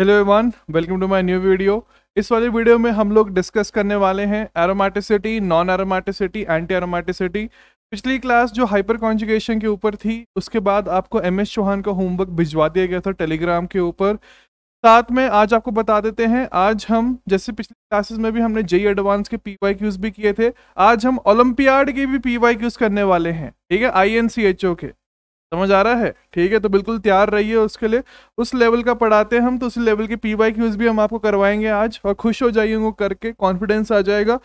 Hello everyone welcome to my new video इस वाले video में हम लोग डिस्कस करने वाले हैं aromaticity non aromaticity anti aromaticity पिछली क्लास जो हाइपर कॉन्जुगेशन के ऊपर थी उसके बाद आपको एम एस चौहान का होमवर्क भिजवा दिया गया था टेलीग्राम के ऊपर साथ में आज आपको बता देते हैं आज हम जैसे पिछली क्लासेस में भी हमने जई एडवांस के पी वाई क्यूज भी किए थे आज हम ओलम्पियाड के भी पी वाई क्यूज करने वाले हैं ठीक है आई एन सी एच ओ के समझ आ रहा है ठीक है तो बिल्कुल तैयार रहिए उसके लिए उस लेवल का पढ़ाते हैं हम तो उस लेवल के पी वाई क्यूज भी हम आपको करवाएंगे आज और खुश हो जाइए उनको करके कॉन्फिडेंस आ जाएगा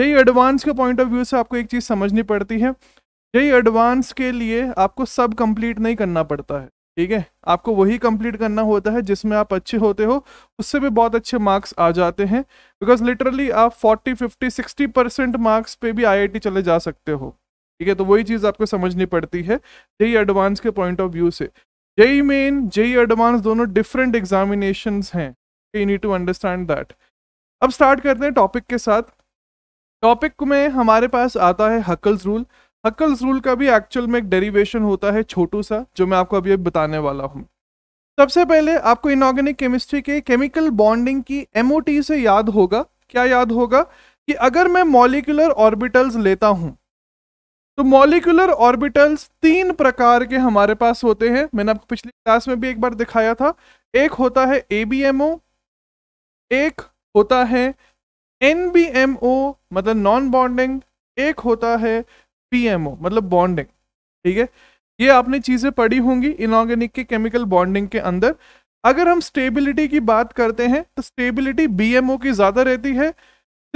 यही एडवांस के पॉइंट ऑफ व्यू से आपको एक चीज़ समझनी पड़ती है यही एडवांस के लिए आपको सब कंप्लीट नहीं करना पड़ता है ठीक है आपको वही कंप्लीट करना होता है जिसमें आप अच्छे होते हो उससे भी बहुत अच्छे मार्क्स आ जाते हैं बिकॉज लिटरली आप 40, 50, 60 परसेंट मार्क्स पे भी आईआईटी चले जा सकते हो ठीक है तो वही चीज़ आपको समझनी पड़ती है जेई एडवांस के पॉइंट ऑफ व्यू से जेई मेन जेई एडवांस दोनों डिफरेंट एग्जामिनेशन हैं you need to understand that अब स्टार्ट करते हैं टॉपिक के साथ टॉपिक में हमारे पास आता है हकल्स रूल हकल्स रूल का भी एक्चुअल में एक डेरिवेशन होता है छोटू सा जो मैं आपको अभी बताने वाला हूँ सबसे पहले आपको इनऑर्गेनिक केमिस्ट्री के केमिकल बॉन्डिंग की एमओटी से याद होगा क्या याद होगा कि अगर मैं मॉलिकुलर ऑर्बिटल्स लेता हूँ तो मॉलिकुलर ऑर्बिटल्स तीन प्रकार के हमारे पास होते हैं मैंने आपको पिछली क्लास में भी एक बार दिखाया था एक होता है ओ एक होता है ओ मतलब नॉन बॉन्डिंग एक होता है पीएमओ मतलब बॉन्डिंग ठीक है ये आपने चीज़ें पढ़ी होंगी इनऑर्गेनिक के केमिकल बॉन्डिंग के अंदर अगर हम स्टेबिलिटी की बात करते हैं तो स्टेबिलिटी ओ की ज़्यादा रहती है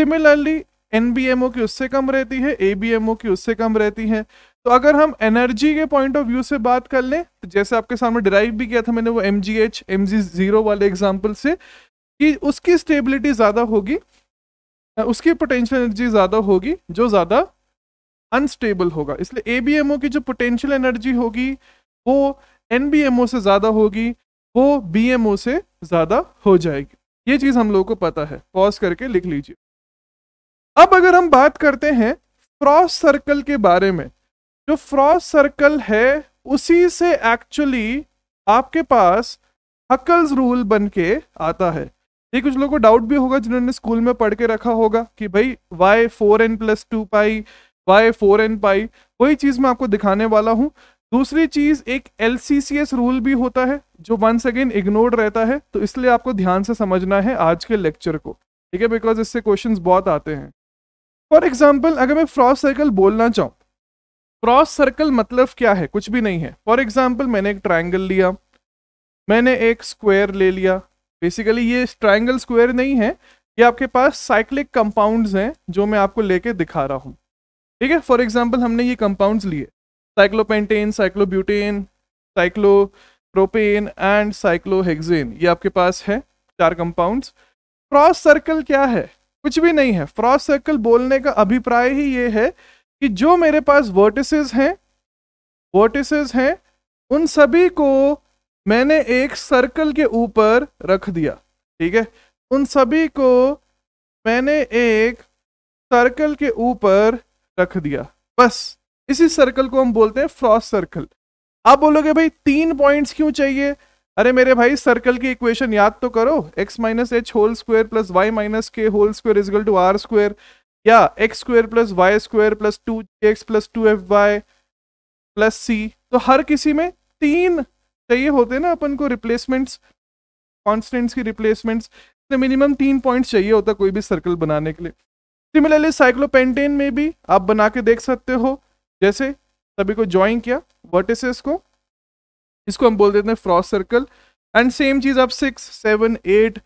सिमिलरली एनबीएमओ की उससे कम रहती है एबीएमओ की उससे कम रहती है तो अगर हम एनर्जी के पॉइंट ऑफ व्यू से बात कर लें तो जैसे आपके सामने डिराइव भी किया था मैंने वो M G H M G zero वाले एग्जाम्पल से कि उसकी स्टेबिलिटी ज़्यादा होगी उसकी पोटेंशियल एनर्जी ज़्यादा होगी जो ज़्यादा अनस्टेबल होगा इसलिए ए बी की जो पोटेंशियल एनर्जी होगी वो एन बी से ज़्यादा होगी वो बी से ज़्यादा हो जाएगी ये चीज़ हम लोग को पता है पॉज करके लिख लीजिए अब अगर हम बात करते हैं फ्रॉस सर्कल के बारे में जो फ्रॉस सर्कल है उसी से एक्चुअली आपके पास हकल्स रूल बन के आता है ये कुछ लोगों को डाउट भी होगा जिन्होंने स्कूल में पढ़ के रखा होगा कि भाई Y four N plus two pi Y four N pi वही चीज़ मैं आपको दिखाने वाला हूँ दूसरी चीज़ एक एल रूल भी होता है जो वंस अगेन इग्नोर्ड रहता है तो इसलिए आपको ध्यान से समझना है आज के लेक्चर को ठीक है बिकॉज इससे क्वेश्चंस बहुत आते हैं फॉर एग्जाम्पल अगर मैं फ्रॉस सर्कल बोलना चाहूँ क्रॉस सर्कल मतलब क्या है कुछ भी नहीं है फॉर एग्जाम्पल मैंने एक ट्राइंगल लिया मैंने एक स्क्वायर ले लिया बेसिकली ये ट्राइंगल स्क्वायर नहीं है ये आपके पास साइक्लिक कंपाउंड्स हैं जो मैं आपको लेके दिखा रहा हूँ ठीक है फॉर एग्जाम्पल हमने ये कंपाउंड्स लिए cyclopentane cyclobutane cyclopropane and cyclohexane ये आपके पास है चार कंपाउंड्स क्रॉस सर्कल क्या है कुछ भी नहीं है फ्रॉस सर्कल बोलने का अभिप्राय ही ये है कि जो मेरे पास वर्टिसेस हैं वर्टिसेस हैं उन सभी को मैंने एक सर्कल के ऊपर रख दिया ठीक है उन सभी को मैंने एक सर्कल के ऊपर रख दिया बस इसी सर्कल को हम बोलते हैं फ्रॉस सर्कल आप बोलोगे भाई तीन पॉइंट्स क्यों चाहिए अरे मेरे भाई सर्कल की इक्वेशन याद तो करो x minus H whole square plus Y minus K whole square is equal to R square या X square plus Y square plus two G X plus two F Y plus C तो हर किसी में तीन चाहिए होते हैं ना अपन को रिप्लेसमेंट्स कॉन्स्टेंट्स की रिप्लेसमेंट्स तो मिनिमम तीन पॉइंट्स चाहिए होता कोई भी सर्कल बनाने के लिए सिमिलरली साइक्लोपेंटेन में भी आप बना के देख सकते हो जैसे सभी को ज्वाइन किया वर्टिसेस को इसको हम बोल देते हैं फ्रॉस सर्कल एंड सेम चीज़ आप सिक्स सेवन एट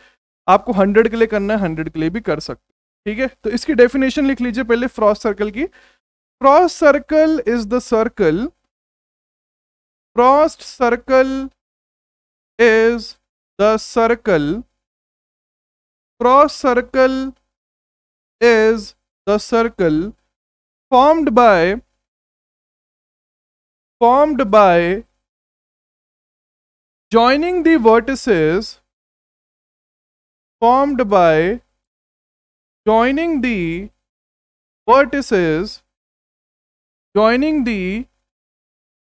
आपको हंड्रेड के लिए करना है हंड्रेड के लिए भी कर सकते ठीक है तो इसकी डेफिनेशन लिख लीजिए पहले फ्रॉस सर्कल की frost circle is the circle frost circle is the circle frost circle is the circle formed by formed by joining the vertices formed by joining the vertices joining the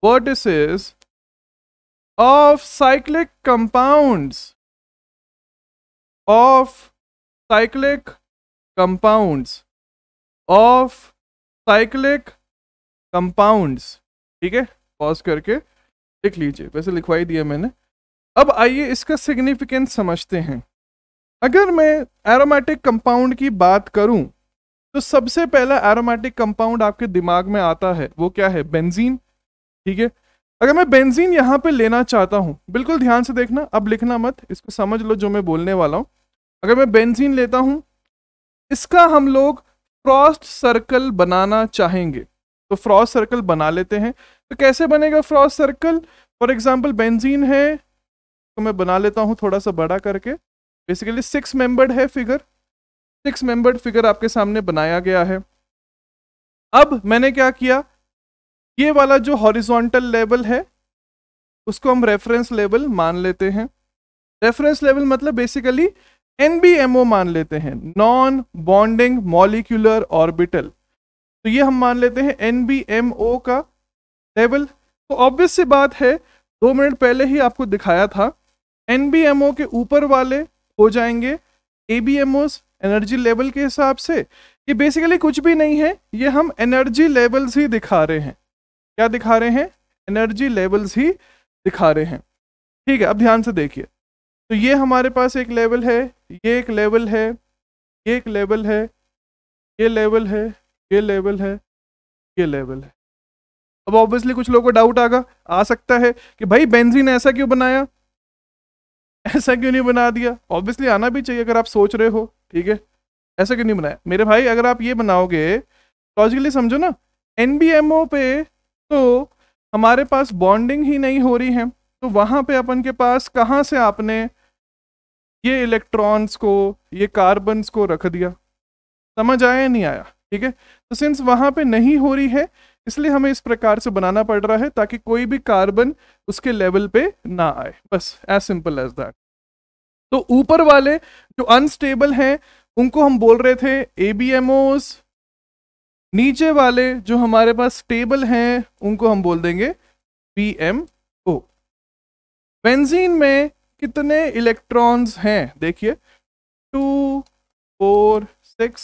vertices of cyclic compounds of cyclic compounds of cyclic compounds ठीक है pause करके लिख लीजिए वैसे लिखवा ही दिया मैंने अब आइए इसका सिग्निफिकेंस समझते हैं अगर मैं एरोमेटिक कंपाउंड की बात करूं तो सबसे पहला एरोमेटिक कंपाउंड आपके दिमाग में आता है वो क्या है बेंजीन ठीक है अगर मैं बेंजीन यहाँ पे लेना चाहता हूँ बिल्कुल ध्यान से देखना अब लिखना मत इसको समझ लो जो मैं बोलने वाला हूँ अगर मैं बेंजीन लेता हूँ इसका हम लोग फ्रॉस्ट सर्कल बनाना चाहेंगे तो फ्रॉस्ट सर्कल बना लेते हैं तो कैसे बनेगा frost circle for example benzene है तो मैं बना लेता हूँ थोड़ा सा बड़ा करके बेसिकली सिक्स मेंबर्ड है फिगर सिक्स मेंबर्ड फिगर आपके सामने बनाया गया है अब मैंने क्या किया ये वाला जो हॉरिजॉन्टल लेवल है उसको हम रेफरेंस लेवल मान लेते हैं रेफरेंस लेवल मतलब बेसिकली एनबीएमओ मान लेते हैं नॉन बॉन्डिंग मॉलिक्यूलर ऑर्बिटल तो ये हम मान लेते हैं एनबीएमओ का लेवल तो ऑब्वियस सी बात है दो मिनट पहले ही आपको दिखाया था ओ के ऊपर वाले हो जाएंगे एबीएमओस एनर्जी लेवल के हिसाब से ये बेसिकली कुछ भी नहीं है ये हम एनर्जी लेवल्स ही दिखा रहे हैं क्या दिखा रहे हैं एनर्जी लेवल्स ही दिखा रहे हैं ठीक है अब ध्यान से देखिए तो ये हमारे पास एक लेवल है ये एक लेवल है ये एक लेवल है ये लेवल है ये लेवल है ये लेवल है अब ऑब्वियसली कुछ लोगों को डाउट आगा आ सकता है कि भाई बेंजीन ऐसा क्यों बनाया ऐसा क्यों नहीं बना दिया ऑब्वियसली आना भी चाहिए अगर आप सोच रहे हो ठीक है ऐसा क्यों नहीं बनाया मेरे भाई अगर आप ये बनाओगे लॉजिकली समझो ना एन पे तो हमारे पास बॉन्डिंग ही नहीं हो रही है तो वहाँ पे अपन के पास कहाँ से आपने ये इलेक्ट्रॉन्स को ये कार्बन्स को रख दिया समझ आया नहीं आया ठीक है तो सिंस वहाँ पे नहीं हो रही है इसलिए हमें इस प्रकार से बनाना पड़ रहा है ताकि कोई भी कार्बन उसके लेवल पे ना आए बस एज सिंपल एज दैट तो ऊपर वाले जो अनस्टेबल हैं उनको हम बोल रहे थे ए बी एम नीचे वाले जो हमारे पास स्टेबल हैं उनको हम बोल देंगे पी एम ओ बेंजीन में कितने इलेक्ट्रॉन्स हैं देखिए two four six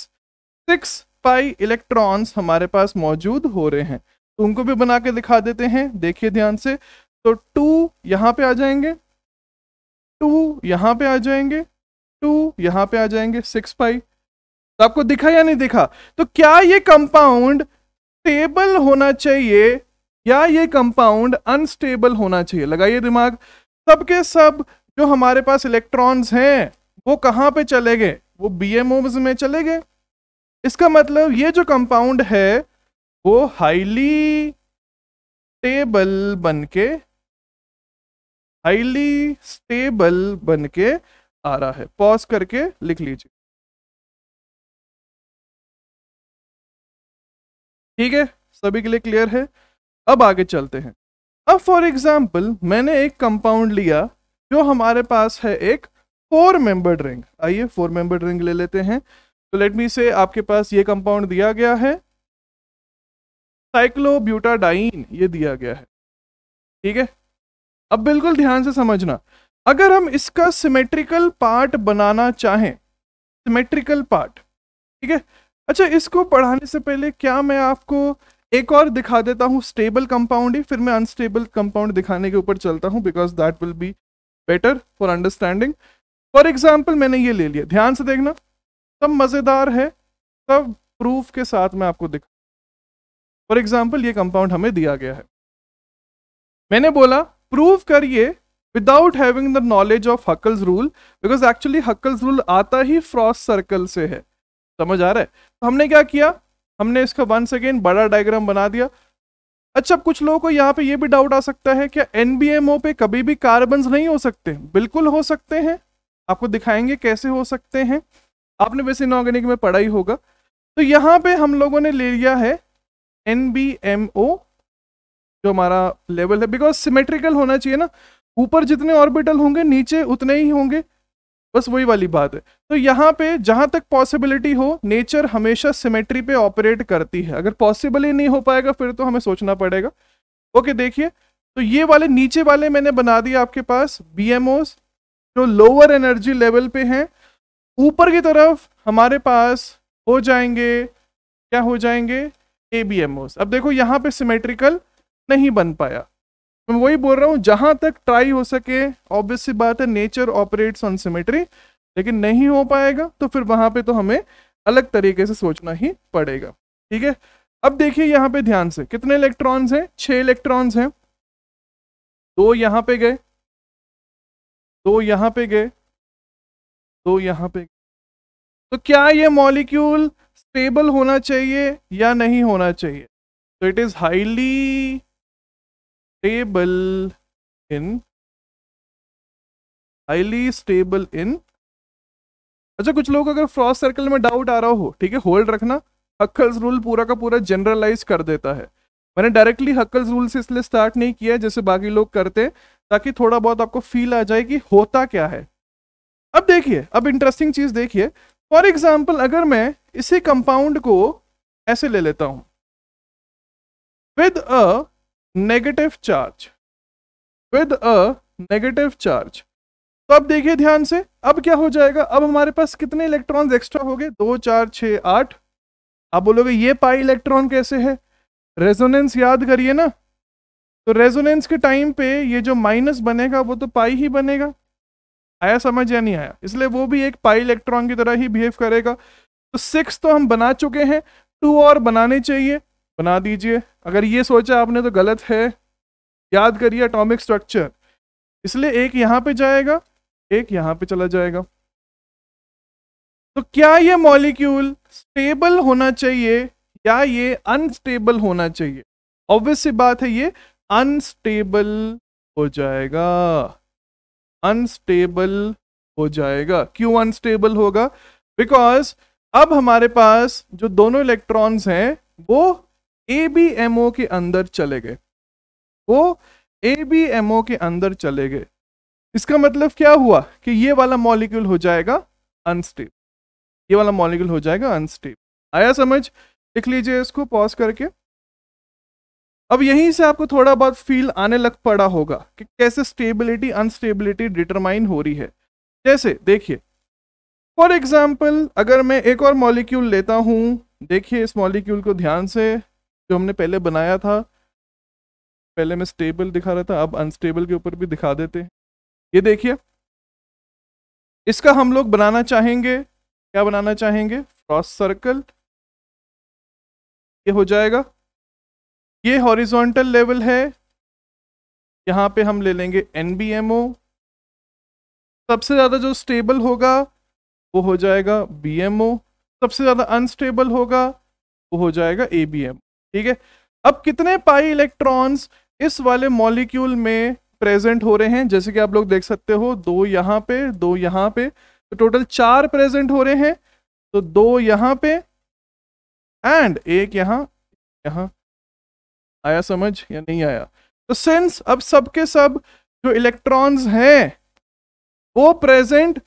six pi electrons हमारे पास मौजूद हो रहे हैं तो उनको भी बना के दिखा देते हैं देखिए ध्यान से तो टू यहाँ पे आ जाएंगे टू यहाँ पे आ जाएंगे टू यहाँ पे आ जाएंगे सिक्स पाई तो आपको दिखा या नहीं दिखा तो क्या ये कंपाउंड स्टेबल होना चाहिए या ये कंपाउंड अनस्टेबल होना चाहिए लगाइए दिमाग सबके सब जो हमारे पास इलेक्ट्रॉन्स हैं वो कहाँ पे चले गए वो बी में चले गए इसका मतलब ये जो कंपाउंड है वो हाईली स्टेबल बनके हाईली स्टेबल बनके आ रहा है पॉज करके लिख लीजिए ठीक है सभी के लिए क्लियर है अब आगे चलते हैं अब फॉर एग्जाम्पल मैंने एक कंपाउंड लिया जो हमारे पास है एक फोर मेंबर्ड रिंग आइए फोर मेंबर्ड रिंग ले लेते हैं तो लेट मी से आपके पास ये कंपाउंड दिया गया है साइक्लोब्यूटाडाइन ये दिया गया है ठीक है अब बिल्कुल ध्यान से समझना अगर हम इसका सिमेट्रिकल पार्ट बनाना चाहें सिमेट्रिकल पार्ट ठीक है अच्छा इसको पढ़ाने से पहले क्या मैं आपको एक और दिखा देता हूँ स्टेबल कंपाउंड ही फिर मैं अनस्टेबल कंपाउंड दिखाने के ऊपर चलता हूँ because that will be better for understanding for example मैंने ये ले लिया ध्यान से देखना सब मज़ेदार है सब प्रूफ के साथ मैं आपको दिखा फॉर एग्जाम्पल ये कंपाउंड हमें दिया गया है मैंने बोला प्रूव करिए without having the knowledge of Huckel's rule because actually Huckel's rule आता ही फ्रॉस सर्कल से है समझ आ रहा है तो हमने क्या किया हमने इसका वन सेकेंड बड़ा डायग्राम बना दिया अच्छा अब कुछ लोगों को यहाँ पे ये भी डाउट आ सकता है क्या ओ पे कभी भी कार्बन नहीं हो सकते बिल्कुल हो सकते हैं आपको दिखाएंगे कैसे हो सकते हैं आपने वैसे इनऑर्गेनिक में पढ़ा ही होगा तो यहाँ पे हम लोगों ने ले लिया है एन बी एम ओ जो हमारा लेवल है बिकॉज सिमेट्रिकल होना चाहिए ना ऊपर जितने ऑर्बिटल होंगे नीचे उतने ही होंगे बस वही वाली बात है तो यहाँ पे जहाँ तक पॉसिबिलिटी हो नेचर हमेशा सिमेट्री पे ऑपरेट करती है अगर पॉसिबल ही नहीं हो पाएगा फिर तो हमें सोचना पड़ेगा ओके देखिए तो ये वाले नीचे वाले मैंने बना दिए आपके पास बी जो लोअर एनर्जी लेवल पे हैं ऊपर की तरफ हमारे पास हो जाएंगे क्या हो जाएंगे ए बी एम ओस अब देखो यहाँ पे सिमेट्रिकल नहीं बन पाया मैं वही बोल रहा हूँ जहाँ तक ट्राई हो सके ऑब्वियस सी बात है नेचर ऑपरेट्स ऑन सिमेट्री लेकिन नहीं हो पाएगा तो फिर वहाँ पे तो हमें अलग तरीके से सोचना ही पड़ेगा ठीक है अब देखिए यहाँ पे ध्यान से कितने इलेक्ट्रॉन्स हैं छः इलेक्ट्रॉन्स हैं दो यहाँ पे गए दो यहाँ पे गए दो यहाँ पे तो क्या ये मॉलिक्यूल स्टेबल होना चाहिए या नहीं होना चाहिए तो it is highly stable in highly stable in अच्छा कुछ लोग अगर फ्रॉस्ट सर्कल में डाउट आ रहा हो ठीक है होल्ड रखना हक्कल्स रूल पूरा का पूरा जनरलाइज कर देता है मैंने डायरेक्टली हक्कल्स रूल से इसलिए स्टार्ट नहीं किया जैसे बाकी लोग करते हैं ताकि थोड़ा बहुत आपको फील आ जाए कि होता क्या है अब देखिए अब इंटरेस्टिंग चीज देखिए फॉर एग्जाम्पल अगर मैं इसी कंपाउंड को ऐसे ले लेता हूं with a negative charge with a negative charge तो अब देखिए ध्यान से अब क्या हो जाएगा अब हमारे पास कितने इलेक्ट्रॉन्स एक्स्ट्रा हो गए दो चार छ आठ आप बोलोगे ये पाई इलेक्ट्रॉन कैसे है रेजोनेंस याद करिए ना तो रेजोनेंस के टाइम पे ये जो माइनस बनेगा वो तो पाई ही बनेगा आया समझ या नहीं आया इसलिए वो भी एक पाई इलेक्ट्रॉन की तरह ही बिहेव करेगा तो सिक्स तो हम बना चुके हैं टू और बनाने चाहिए बना दीजिए अगर ये सोचा आपने तो गलत है याद करिए अटोमिक स्ट्रक्चर इसलिए एक यहाँ पे जाएगा एक यहाँ पे चला जाएगा तो क्या ये मॉलिक्यूल स्टेबल होना चाहिए या ये अनस्टेबल होना चाहिए ऑब्वियस सी बात है ये अनस्टेबल हो जाएगा अनस्टेबल हो जाएगा क्यों अनस्टेबल होगा बिकॉज अब हमारे पास जो दोनों इलेक्ट्रॉन्स हैं वो ए बी एम ओ के अंदर चले गए वो ए बी एम ओ के अंदर चले गए इसका मतलब क्या हुआ कि ये वाला मॉलिक्यूल हो जाएगा अनस्टेबल ये वाला मॉलिक्यूल हो जाएगा अनस्टेबल आया समझ लिख लीजिए इसको पॉज करके अब यहीं से आपको थोड़ा बहुत फील आने लग पड़ा होगा कि कैसे स्टेबिलिटी अनस्टेबिलिटी डिटरमाइन हो रही है जैसे देखिए फॉर एग्जाम्पल अगर मैं एक और मॉलिक्यूल लेता हूँ देखिए इस मॉलिक्यूल को ध्यान से जो हमने पहले बनाया था पहले मैं स्टेबल दिखा रहा था अब अनस्टेबल के ऊपर भी दिखा देते हैं ये देखिए इसका हम लोग बनाना चाहेंगे क्या बनाना चाहेंगे क्रॉस सर्कल ये हो जाएगा ये हॉरिजॉन्टल लेवल है यहाँ पे हम ले लेंगे एन सबसे ज़्यादा जो स्टेबल होगा वो हो जाएगा बी सबसे ज़्यादा अनस्टेबल होगा वो हो जाएगा ए ठीक है अब कितने पाई इलेक्ट्रॉन्स इस वाले मॉलिक्यूल में प्रेजेंट हो रहे हैं जैसे कि आप लोग देख सकते हो दो यहाँ पे दो यहाँ पे तो टोटल चार प्रेजेंट हो रहे हैं तो दो यहाँ पे एंड एक यहाँ यहाँ आया समझ या नहीं आया तो सेंस अब सबके सब जो इलेक्ट्रॉन्स हैं वो प्रेजेंट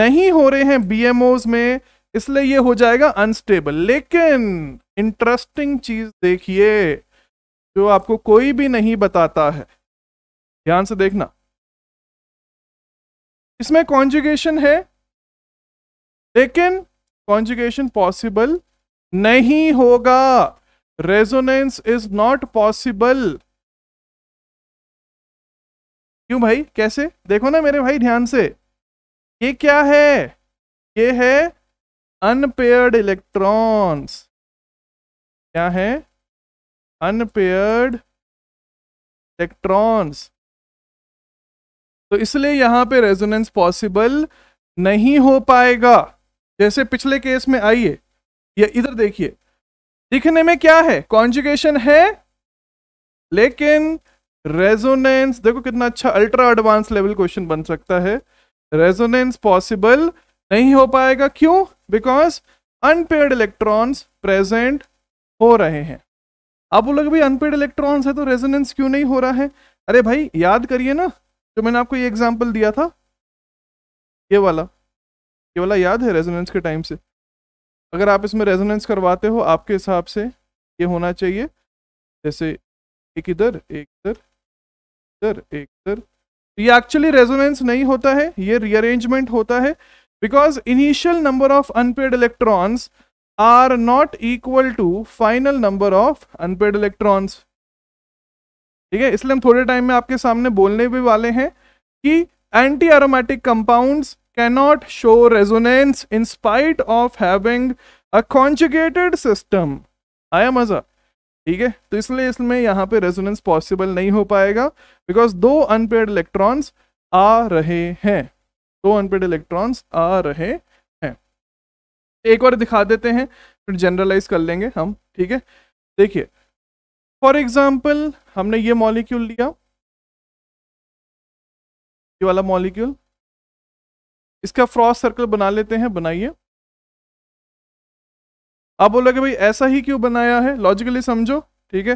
नहीं हो रहे हैं बी में इसलिए ये हो जाएगा अनस्टेबल लेकिन इंटरेस्टिंग चीज देखिए जो आपको कोई भी नहीं बताता है ध्यान से देखना इसमें कॉन्जुगेशन है लेकिन कॉन्जुगेशन पॉसिबल नहीं होगा रेजोनेंस इज नॉट पॉसिबल क्यों भाई कैसे देखो ना मेरे भाई ध्यान से ये क्या है ये है अनपेयर्ड इलेक्ट्रॉन्स क्या है अनपेयर्ड इलेक्ट्रॉन्स तो इसलिए यहां पे रेजोनेंस पॉसिबल नहीं हो पाएगा जैसे पिछले केस में आइए या इधर देखिए दिखने में क्या है कॉन्जुगेशन है लेकिन रेजोनेंस देखो कितना अच्छा अल्ट्रा एडवांस लेवल क्वेश्चन बन सकता है रेजोनेंस पॉसिबल नहीं हो पाएगा क्यों बिकॉज अनपेड इलेक्ट्रॉन्स प्रेजेंट हो रहे हैं आप लोग भी अनपेड इलेक्ट्रॉन्स है तो रेजोनेंस क्यों नहीं हो रहा है अरे भाई याद करिए ना जो मैंने आपको ये एग्जाम्पल दिया था ये वाला ये वाला याद है रेजोनेंस के टाइम से अगर आप इसमें रेजोनेंस करवाते हो आपके हिसाब से ये होना चाहिए जैसे एक इधर एक इधर इधर एक इधर तो ये एक्चुअली रेजोनेंस नहीं होता है ये रीअरेंजमेंट होता है because initial number of unpaired electrons are not equal to final number of unpaired electrons ठीक है इसलिए हम थोड़े टाइम में आपके सामने बोलने भी वाले हैं कि anti aromatic compounds cannot show resonance in spite of having a conjugated system आया मजा ठीक है तो इसलिए इसमें यहाँ पे रेजोनेंस पॉसिबल नहीं हो पाएगा बिकॉज दो अनपेड इलेक्ट्रॉन्स आ रहे हैं दो अनपेड इलेक्ट्रॉन्स आ रहे हैं एक बार दिखा देते हैं फिर जनरलाइज कर लेंगे हम ठीक है देखिए फॉर एग्जाम्पल हमने ये मॉलिक्यूल लिया ये वाला मॉलिक्यूल इसका क्रॉस सर्कल बना लेते हैं बनाइए आप बोलोगे भाई ऐसा ही क्यों बनाया है लॉजिकली समझो ठीक है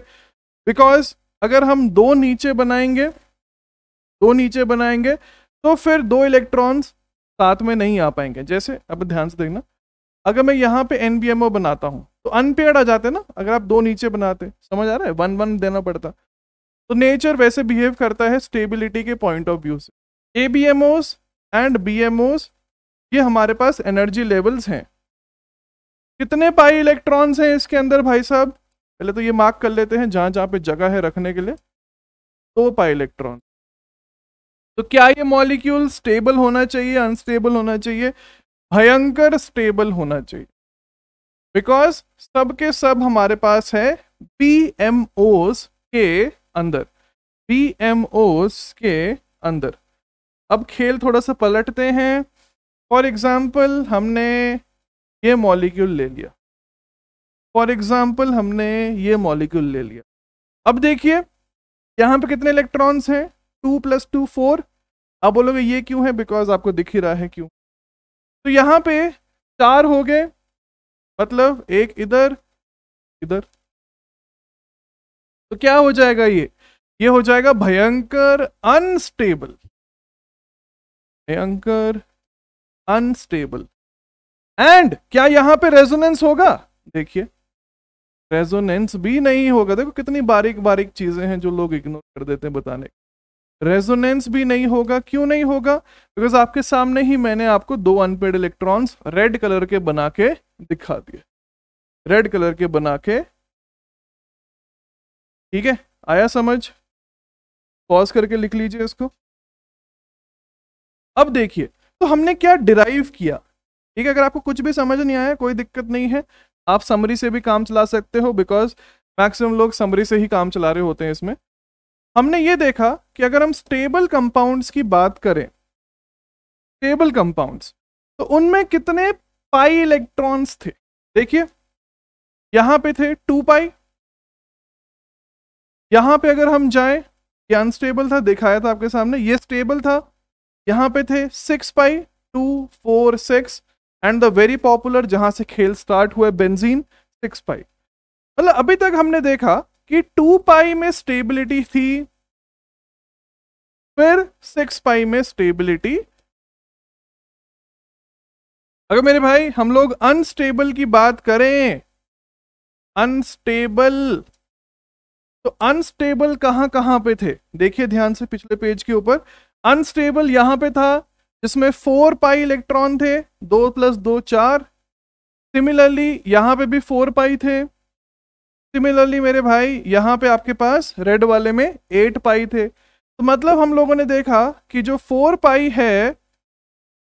बिकॉज अगर हम दो नीचे बनाएंगे दो नीचे बनाएंगे तो फिर दो इलेक्ट्रॉन्स साथ में नहीं आ पाएंगे जैसे अब ध्यान से देखना अगर मैं यहाँ पे एन बनाता हूँ तो अनपेड आ जाते ना अगर आप दो नीचे बनाते समझ आ रहा है वन वन देना पड़ता तो नेचर वैसे बिहेव करता है स्टेबिलिटी के पॉइंट ऑफ व्यू से A B M and B ये हमारे पास एनर्जी लेवल्स हैं कितने पाई इलेक्ट्रॉन्स हैं इसके अंदर भाई साहब पहले तो ये मार्क कर लेते हैं जहां जहां पे जगह है रखने के लिए दो तो पाई इलेक्ट्रॉन तो क्या ये मॉलिक्यूल स्टेबल होना चाहिए अनस्टेबल होना चाहिए भयंकर स्टेबल होना चाहिए बिकॉज सब के सब हमारे पास है बी के अंदर बी के अंदर अब खेल थोड़ा सा पलटते हैं फॉर एग्ज़ाम्पल हमने ये मॉलिक्यूल ले लिया फॉर एग्ज़ाम्पल हमने ये मॉलिक्यूल ले लिया अब देखिए यहाँ पे कितने इलेक्ट्रॉन्स हैं टू प्लस टू फोर अब बोलोगे ये क्यों है बिकॉज आपको दिख ही रहा है क्यों तो यहाँ पे चार हो गए मतलब एक इधर इधर तो क्या हो जाएगा ये ये हो जाएगा भयंकर अनस्टेबल भयंकर अनस्टेबल एंड क्या यहां पे रेजोनेंस होगा देखिए रेजोनेंस भी नहीं होगा देखो कितनी बारीक बारीक चीजें हैं जो लोग इग्नोर कर देते हैं बताने रेजोनेंस भी नहीं होगा क्यों नहीं होगा बिकॉज आपके सामने ही मैंने आपको दो अनपेड इलेक्ट्रॉन्स रेड कलर के बना के दिखा दिए रेड कलर के बना के ठीक है आया समझ पॉज करके लिख लीजिए इसको अब देखिए तो हमने क्या डिराइव किया ठीक है अगर आपको कुछ भी समझ नहीं आया कोई दिक्कत नहीं है आप समरी से भी काम चला सकते हो बिकॉज मैक्सिमम लोग समरी से ही काम चला रहे होते हैं इसमें हमने ये देखा कि अगर हम स्टेबल कंपाउंड्स की बात करें स्टेबल कंपाउंड्स तो उनमें कितने पाई इलेक्ट्रॉन्स थे देखिए यहां पे थे टू पाई यहां पे अगर हम जाए ये अनस्टेबल था दिखाया था आपके सामने ये स्टेबल था यहाँ पे थे six pi two four six and the very popular जहां से खेल स्टार्ट हुआ बेंजीन सिक्स पाई मतलब अभी तक हमने देखा कि टू पाई में स्टेबिलिटी थी फिर सिक्स पाई में स्टेबिलिटी अगर मेरे भाई हम लोग अनस्टेबल की बात करें अनस्टेबल तो अनस्टेबल कहां कहां पे थे देखिए ध्यान से पिछले पेज के ऊपर अनस्टेबल यहां पे था जिसमें फोर पाई इलेक्ट्रॉन थे दो प्लस दो चार सिमिलरली यहाँ पे भी फोर पाई थे सिमिलरली मेरे भाई यहाँ पे आपके पास रेड वाले में एट पाई थे तो मतलब हम लोगों ने देखा कि जो फोर पाई है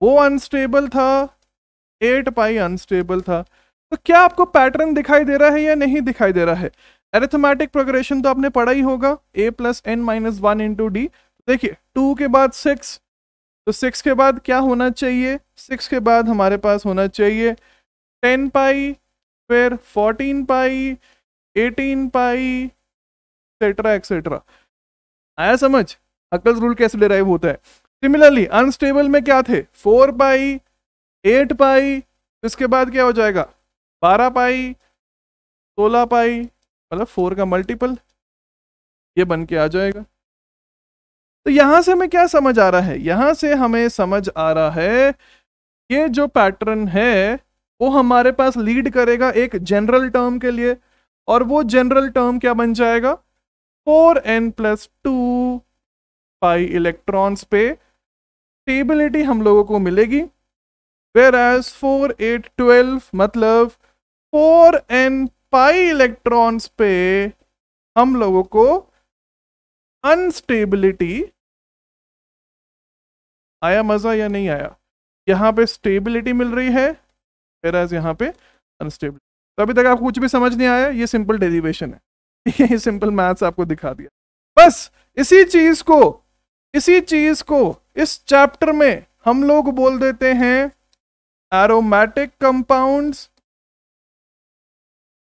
वो अनस्टेबल था एट पाई अनस्टेबल था तो क्या आपको पैटर्न दिखाई दे रहा है या नहीं दिखाई दे रहा है एरिथमेटिक प्रोग्रेशन तो आपने पढ़ा ही होगा A plus N minus one into D देखिए टू के बाद सिक्स तो सिक्स के बाद क्या होना चाहिए सिक्स के बाद हमारे पास होना चाहिए टेन पाई फिर fourteen pi eighteen pi etcetera etcetera आया समझ अकल रूल कैसे डिराइव होता है सिमिलरली अनस्टेबल में क्या थे फोर पाई एट पाई इसके बाद क्या हो जाएगा बारह पाई सोलह पाई मतलब फोर का मल्टीपल ये बन के आ जाएगा तो यहां से हमें क्या समझ आ रहा है यहां से हमें समझ आ रहा है ये जो पैटर्न है वो हमारे पास लीड करेगा एक जनरल टर्म के लिए और वो जनरल टर्म क्या बन जाएगा four N plus two pi electrons पे स्टेबिलिटी हम लोगों को मिलेगी whereas four eight twelve मतलब फोर एन पाई इलेक्ट्रॉन्स पे हम लोगों को अनस्टेबिलिटी आया मज़ा या नहीं आया यहाँ पे स्टेबिलिटी मिल रही है फिर एज यहाँ पे अनस्टेबल तो अभी तक आपको कुछ भी समझ नहीं आया ये सिंपल डेरिवेशन है ये सिंपल मैथ्स आपको दिखा दिया बस इसी चीज़ को इसी चीज़ को इस चैप्टर में हम लोग बोल देते हैं एरोमैटिक कंपाउंड्स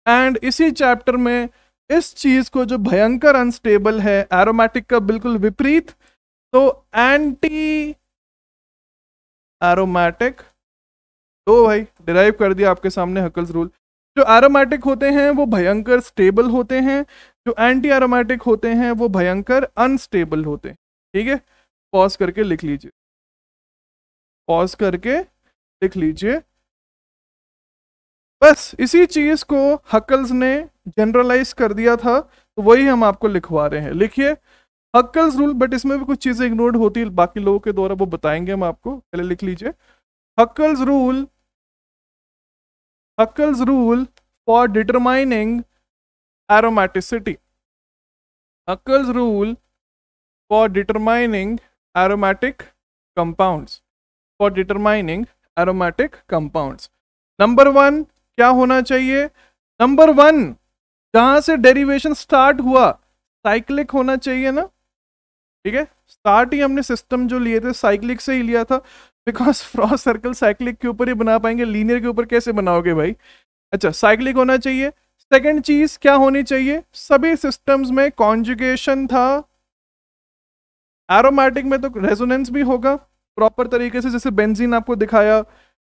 एंड इसी चैप्टर में इस चीज को जो भयंकर अनस्टेबल है एरोमैटिक का बिल्कुल विपरीत तो एंटी एरोमेटिक तो भाई डिराइव कर दिया आपके सामने हकल्स रूल जो एरोमेटिक होते हैं वो भयंकर स्टेबल होते हैं जो एंटी एरोमेटिक होते हैं वो भयंकर अनस्टेबल होते हैं ठीक है पॉज करके लिख लीजिए पॉज करके लिख लीजिए बस इसी चीज को हकल्स ने जनरलाइज कर दिया था तो वही हम आपको लिखवा रहे हैं लिखिए हक्कल्स रूल बट इसमें भी कुछ चीज़ें इग्नोर होती है बाकी लोगों के द्वारा वो बताएंगे हम आपको पहले लिख लीजिए Huckel's rule Huckel's rule for determining aromaticity Huckel's rule for determining aromatic compounds for determining aromatic compounds number one क्या होना चाहिए नंबर वन जहां से डेरिवेशन स्टार्ट हुआ साइक्लिक होना चाहिए ना ठीक है स्टार्ट ही हमने सिस्टम जो लिए थे साइक्लिक से ही लिया था बिकॉज फ्रॉस सर्कल साइक्लिक के ऊपर ही बना पाएंगे लीनियर के ऊपर कैसे बनाओगे भाई अच्छा साइक्लिक होना चाहिए सेकेंड चीज क्या होनी चाहिए सभी सिस्टम्स में कॉन्जुगेशन था एरोमेटिक में तो रेजोनेंस भी होगा प्रॉपर तरीके से जैसे बेंजीन आपको दिखाया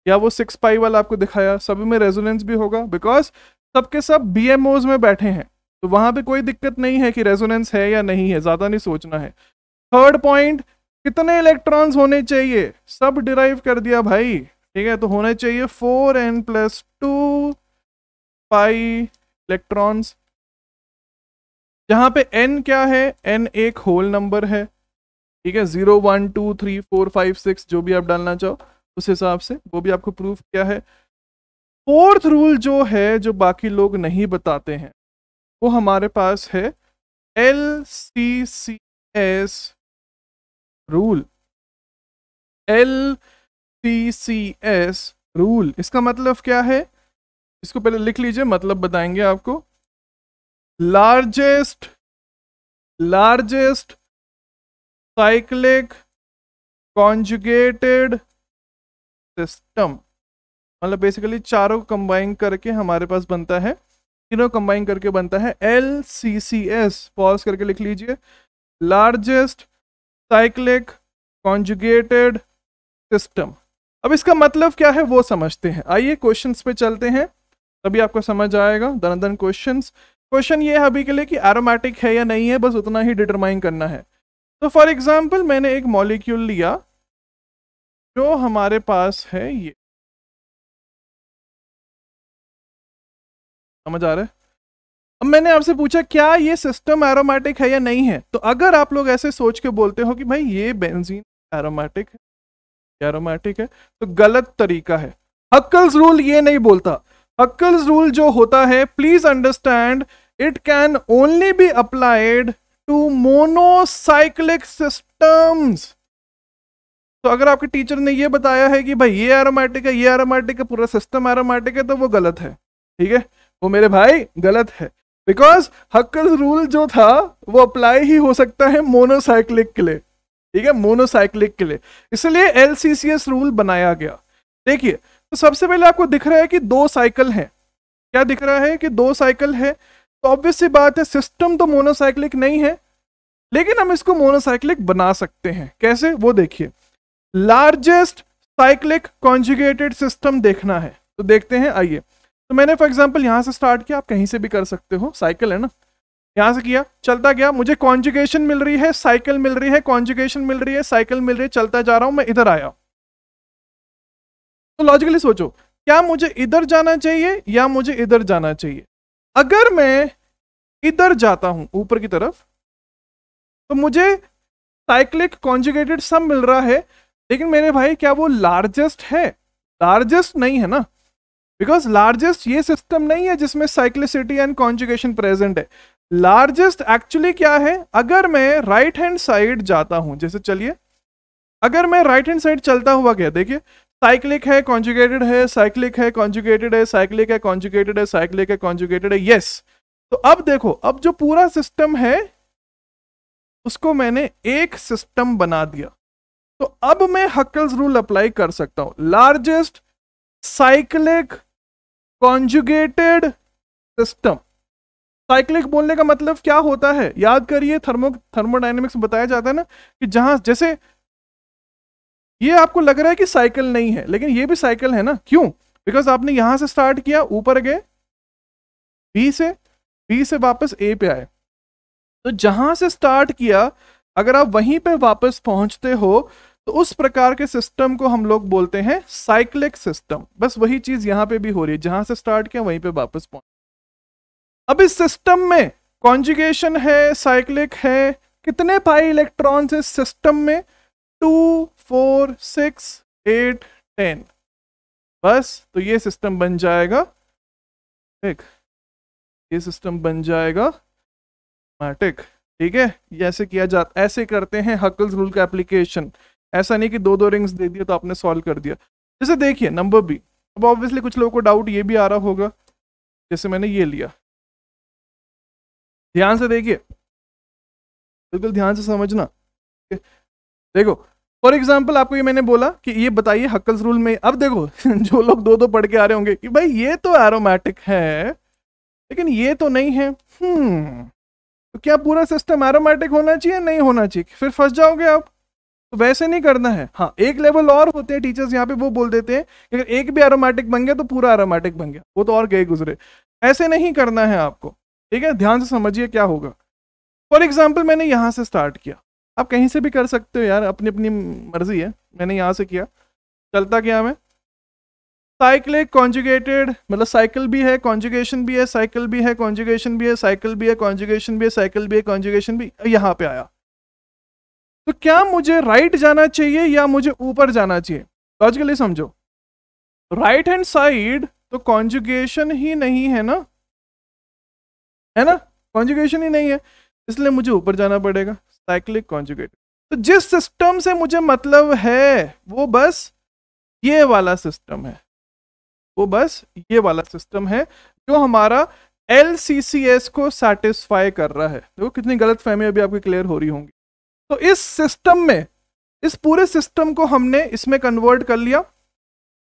या वो सिक्स पाई वाला आपको दिखाया सभी में रेजोनेंस भी होगा बिकॉज सबके सब बी सब में बैठे हैं तो वहां पे कोई दिक्कत नहीं है कि रेजोनेंस है या नहीं है ज्यादा नहीं सोचना है थर्ड पॉइंट कितने इलेक्ट्रॉन्स होने चाहिए सब डिराइव कर दिया भाई ठीक है तो होने चाहिए four N plus two pi electrons जहां पे एन क्या है एन एक होल नंबर है ठीक है zero one two three four five six जो भी आप डालना चाहो उस हिसाब से वो भी आपको प्रूफ क्या है फोर्थ रूल जो है जो बाकी लोग नहीं बताते हैं वो हमारे पास है L C C S rule L C C S rule इसका मतलब क्या है इसको पहले लिख लीजिए मतलब बताएंगे आपको largest largest cyclic conjugated system मतलब बेसिकली चारों कंबाइन करके हमारे पास बनता है तीनों कंबाइन करके बनता है L C C S pause करके लिख लीजिए लार्जेस्ट साइक्लिक कॉन्जुगेटेड सिस्टम अब इसका मतलब क्या है वो समझते हैं आइए क्वेश्चंस पे चलते हैं तभी आपको समझ आएगा दन दन क्वेश्चंस क्वेश्चन ये है अभी के लिए कि एरोमेटिक है या नहीं है बस उतना ही डिटरमाइन करना है तो फॉर एग्जाम्पल मैंने एक मॉलिक्यूल लिया जो हमारे पास है ये समझ आ रहा है अब मैंने आपसे पूछा क्या ये सिस्टम एरोमेटिक है या नहीं है तो अगर आप लोग ऐसे सोच के बोलते हो कि भाई ये बेंजीन एरोमेटिक है एरोमेटिक है तो गलत तरीका है हक्कल्स रूल ये नहीं बोलता हक्कल्स रूल जो होता है please understand it can only be applied to monocyclic systems तो अगर आपके टीचर ने ये बताया है कि भाई ये एरोमेटिक है ये एरोमेटिक है पूरा सिस्टम एरोमेटिक है तो वो गलत है ठीक है वो मेरे भाई गलत है बिकॉज हक्कल रूल जो था वो अप्लाई ही हो सकता है मोनोसाइक्लिक के लिए ठीक है मोनोसाइक्लिक के लिए इसलिए एल रूल बनाया गया देखिए तो सबसे पहले आपको दिख रहा है कि दो साइकिल हैं क्या दिख रहा है कि दो साइकिल है तो ऑब्वियस सी बात है सिस्टम तो मोनोसाइक्लिक नहीं है लेकिन हम इसको मोनोसाइक्लिक बना सकते हैं कैसे वो देखिए लार्जेस्ट साइक्लिक कॉन्जुगेटेड सिस्टम देखना है तो देखते हैं आइए तो मैंने फॉर एग्जाम्पल यहाँ से स्टार्ट किया आप कहीं से भी कर सकते हो साइकिल है ना यहाँ से किया चलता गया मुझे कॉन्जुगेशन मिल रही है साइकिल मिल रही है कॉन्जुगेशन मिल रही है साइकिल मिल रही है चलता जा रहा हूँ मैं इधर आया तो लॉजिकली सोचो क्या मुझे इधर जाना चाहिए या मुझे इधर जाना चाहिए अगर मैं इधर जाता हूँ ऊपर की तरफ तो मुझे साइक्लिक कॉन्जुगेटेड सब मिल रहा है लेकिन मेरे भाई क्या वो लार्जेस्ट है लार्जेस्ट नहीं है ना बिकॉज लार्जेस्ट ये सिस्टम नहीं है जिसमें साइक्लिसिटी एंड कॉन्जुगेशन प्रेजेंट है लार्जेस्ट एक्चुअली क्या है अगर मैं राइट हैंड साइड जाता हूं जैसे चलिए अगर मैं राइट हैंड साइड चलता हुआ क्या देखिए साइक्लिक है कॉन्जुगेटेड है साइक्लिक है कॉन्जुगेटेड है साइक्लिक है कॉन्जुगेटेड है साइक्लिक है कॉन्जुगेटेड है यस तो अब देखो अब जो पूरा सिस्टम है उसको मैंने एक सिस्टम बना दिया तो अब मैं हकल्स रूल अप्लाई कर सकता हूं largest cyclic conjugated system cyclic बोलने का मतलब क्या होता है याद करिए थर्मो थर्मोडाइनमिक्स बताया जाता है ना कि जहां जैसे ये आपको लग रहा है कि साइकिल नहीं है लेकिन ये भी साइकिल है ना क्यों बिकॉज आपने यहां से स्टार्ट किया ऊपर गए बी से बी से वापस ए पे आए तो जहां से स्टार्ट किया अगर आप वहीं पे वापस पहुंचते हो तो उस प्रकार के सिस्टम को हम लोग बोलते हैं साइक्लिक सिस्टम बस वही चीज यहां पे भी हो रही है जहां से स्टार्ट किया वहीं पे वापस पहुंच अब इस सिस्टम में कॉन्जुगेशन है साइक्लिक है कितने पाई इलेक्ट्रॉन्स इस सिस्टम में two four six eight ten बस तो ये सिस्टम बन जाएगा ठीक ये सिस्टम बन जाएगा मैटिक हाँ, ठीक है ऐसे किया जाता ऐसे करते हैं हकल्स रूल का एप्लीकेशन ऐसा नहीं कि दो दो रिंग्स दे दिए तो आपने सॉल्व कर दिया जैसे देखिए नंबर बी अब ऑब्वियसली कुछ लोगों को डाउट ये भी आ रहा होगा जैसे मैंने ये लिया ध्यान से देखिए बिल्कुल ध्यान से समझना देखो फॉर एग्जाम्पल आपको ये मैंने बोला कि ये बताइए हक्कल्स रूल में अब देखो जो लोग दो दो पढ़ के आ रहे होंगे कि भाई ये तो एरोमेटिक है लेकिन ये तो नहीं है हम्म, तो क्या पूरा सिस्टम एरोमेटिक होना चाहिए नहीं होना चाहिए फिर फंस जाओगे आप तो वैसे नहीं करना है हाँ एक लेवल और होते हैं टीचर्स यहाँ पे वो बोल देते हैं कि अगर एक भी एरोमेटिक बन गया तो पूरा एरोमेटिक बन गया वो तो और गए गुजरे ऐसे नहीं करना है आपको ठीक है ध्यान से समझिए क्या होगा फॉर एग्जाम्पल मैंने यहाँ से स्टार्ट किया आप कहीं से भी कर सकते हो यार अपनी अपनी मर्जी है मैंने यहाँ से किया चलता क्या मैं साइकिल कॉन्जुगेटेड मतलब साइकिल भी है कॉन्जुगेशन भी है साइकिल भी है कॉन्जुगेशन भी है साइकिल भी है कॉन्जुगेशन भी है साइकिल भी है कॉन्जुगेशन भी यहाँ पे आया तो क्या मुझे राइट जाना चाहिए या मुझे ऊपर जाना चाहिए लॉजिकली समझो राइट हैंड साइड तो कॉन्जुगेशन ही नहीं है ना है ना कॉन्जुगेशन ही नहीं है इसलिए मुझे ऊपर जाना पड़ेगा साइक्लिक कॉन्जुगेट तो जिस सिस्टम से मुझे मतलब है वो बस ये वाला सिस्टम है वो बस ये वाला सिस्टम है जो हमारा एल को सेटिस्फाई कर रहा है देखो तो कितनी गलत फहमी अभी आपकी क्लियर हो रही होंगी तो इस सिस्टम में इस पूरे सिस्टम को हमने इसमें कन्वर्ट कर लिया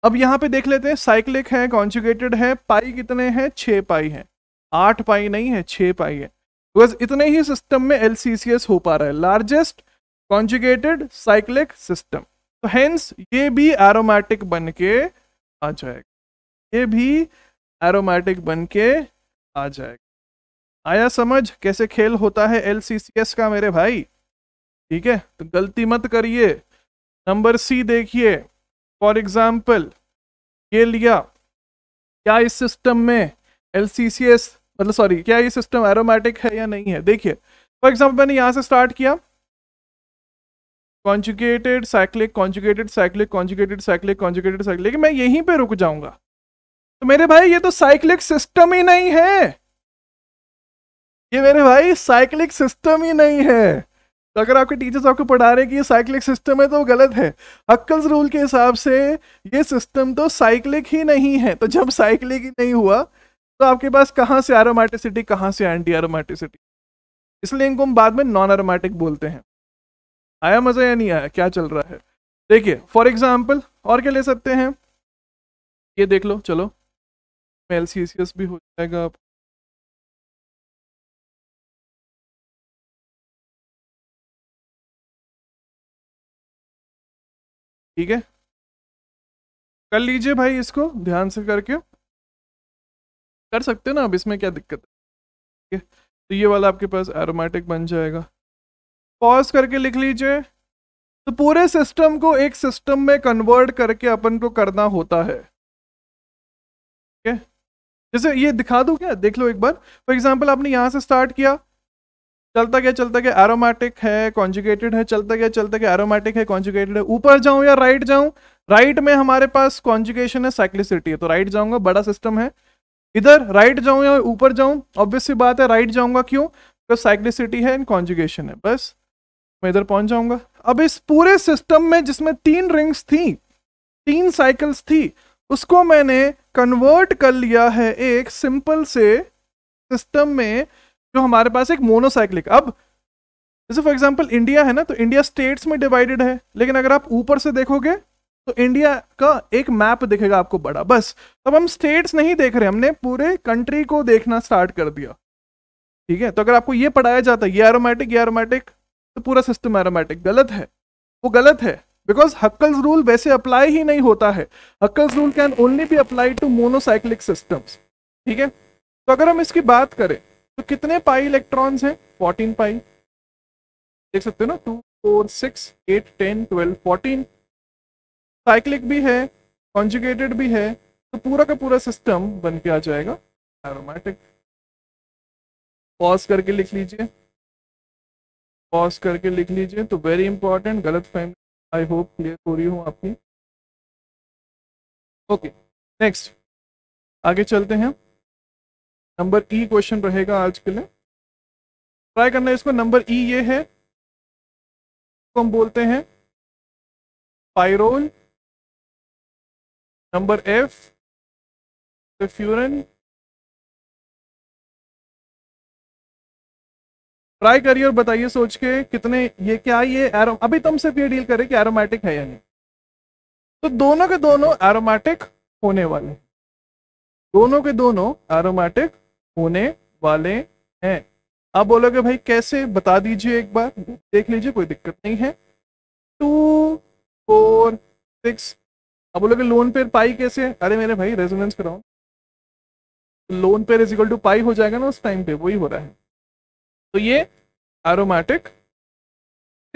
अब यहाँ पे देख लेते हैं साइक्लिक है कॉन्चुकेटेड है पाई कितने हैं छः पाई हैं आठ पाई नहीं है छः पाई है बिकॉज इतने ही सिस्टम में एल हो पा रहा है लार्जेस्ट कॉन्जुगेटेड साइक्लिक सिस्टम तो हैंस ये भी एरोमेटिक बन के आ जाएगा ये भी एरोमेटिक बन के आ जाएगा आया समझ कैसे खेल होता है एल का मेरे भाई ठीक है तो गलती मत करिए नंबर सी देखिए फॉर एग्जाम्पल ये लिया क्या इस सिस्टम में एल मतलब सॉरी क्या ये सिस्टम एरोमेटिक है या नहीं है देखिए फॉर एग्जाम्पल मैंने यहाँ से स्टार्ट किया conjugated cyclic conjugated cyclic conjugated cyclic conjugated cyclic मैं यहीं पे रुक जाऊंगा तो मेरे भाई ये तो साइक्लिक सिस्टम ही नहीं है ये मेरे भाई साइक्लिक सिस्टम ही नहीं है अगर आपके टीचर्स आपको पढ़ा रहे हैं कि ये साइक्लिक सिस्टम है तो गलत है हक्कल्स रूल के हिसाब से ये सिस्टम तो साइक्लिक ही नहीं है तो जब साइक्लिक ही नहीं हुआ तो आपके पास कहाँ से एरोमेटिसिटी कहाँ से एंटी एरोमेटिसिटी इसलिए इनको हम बाद में नॉन एरोमेटिक बोलते हैं आया मज़ा या नहीं आया क्या चल रहा है देखिए फॉर एग्जाम्पल और क्या ले सकते हैं ये देख लो चलो एल भी हो जाएगा आप ठीक है कर लीजिए भाई इसको ध्यान से करके कर सकते हो ना अब इसमें क्या दिक्कत है ठीक है तो ये वाला आपके पास एरोमेटिक बन जाएगा पॉज करके लिख लीजिए तो पूरे सिस्टम को एक सिस्टम में कन्वर्ट करके अपन को करना होता है ठीक है जैसे ये दिखा दूँ क्या देख लो एक बार फॉर एग्जाम्पल आपने यहाँ से स्टार्ट किया चलता गया चलता गया एरोमेटिक है कॉन्जुगेटेड है चलता गया चलता गया एरोमेटिक है कॉन्जुगेटेड है ऊपर जाऊं या राइट जाऊं राइट में हमारे पास कॉन्जुगेशन है साइक्लिसिटी है तो राइट जाऊंगा बड़ा सिस्टम है इधर राइट जाऊं या ऊपर जाऊं ऑब्वियसली बात है राइट जाऊंगा क्यों बिकॉज साइक्लिसिटी है एंड कॉन्जुगेशन है बस मैं इधर पहुंच जाऊंगा अब इस पूरे सिस्टम में जिसमें तीन रिंग्स थी तीन साइकिल्स थी उसको मैंने कन्वर्ट कर लिया है एक सिंपल से सिस्टम में जो हमारे पास एक मोनोसाइक्लिक अब जैसे फॉर एग्जाम्पल इंडिया है ना तो इंडिया स्टेट्स में डिवाइडेड है लेकिन अगर आप ऊपर से देखोगे तो इंडिया का एक मैप दिखेगा आपको बड़ा बस अब हम स्टेट्स नहीं देख रहे हमने पूरे कंट्री को देखना स्टार्ट कर दिया ठीक है तो अगर आपको ये पढ़ाया जाता है ये एरोमेटिक ये एरोमेटिक तो पूरा सिस्टम एरोमेटिक गलत है वो गलत है बिकॉज हक्कल्स रूल वैसे अप्लाई ही नहीं होता है Huckel's rule can only be apply to monocyclic systems ठीक है तो अगर हम इसकी बात करें तो कितने पाई इलेक्ट्रॉन्स हैं फोर्टीन पाई देख सकते हो ना two four six eight ten twelve fourteen cyclic भी है कॉन्जुगेटेड भी है तो पूरा का पूरा सिस्टम बन के आ जाएगा एरोमेटिक पॉज करके लिख लीजिए पॉज करके लिख लीजिए तो वेरी इंपॉर्टेंट गलत फैम आई होप क्लियर हो रही हूँ आपकी ओके नेक्स्ट आगे चलते हैं नंबर ई e क्वेश्चन रहेगा आज के लिए ट्राई करना इसको नंबर ई e ये है तो हम बोलते हैं pyrrole number F furan try करिए और बताइए सोच के कितने ये क्या ये एरो अभी तुम तो सिर्फ ये डील करें कि एरोमेटिक है या नहीं तो दोनों के दोनों एरोमेटिक होने वाले दोनों के दोनों एरोमेटिक होने वाले हैं आप बोलोगे भाई कैसे बता दीजिए एक बार देख लीजिए कोई दिक्कत नहीं है टू फोर सिक्स आप बोलोगे लोन पेर पाई कैसे अरे मेरे भाई रेजोनेंस कराओ लोन पेर इज इक्वल टू पाई हो जाएगा ना उस टाइम पे वही हो रहा है तो ये एरोमेटिक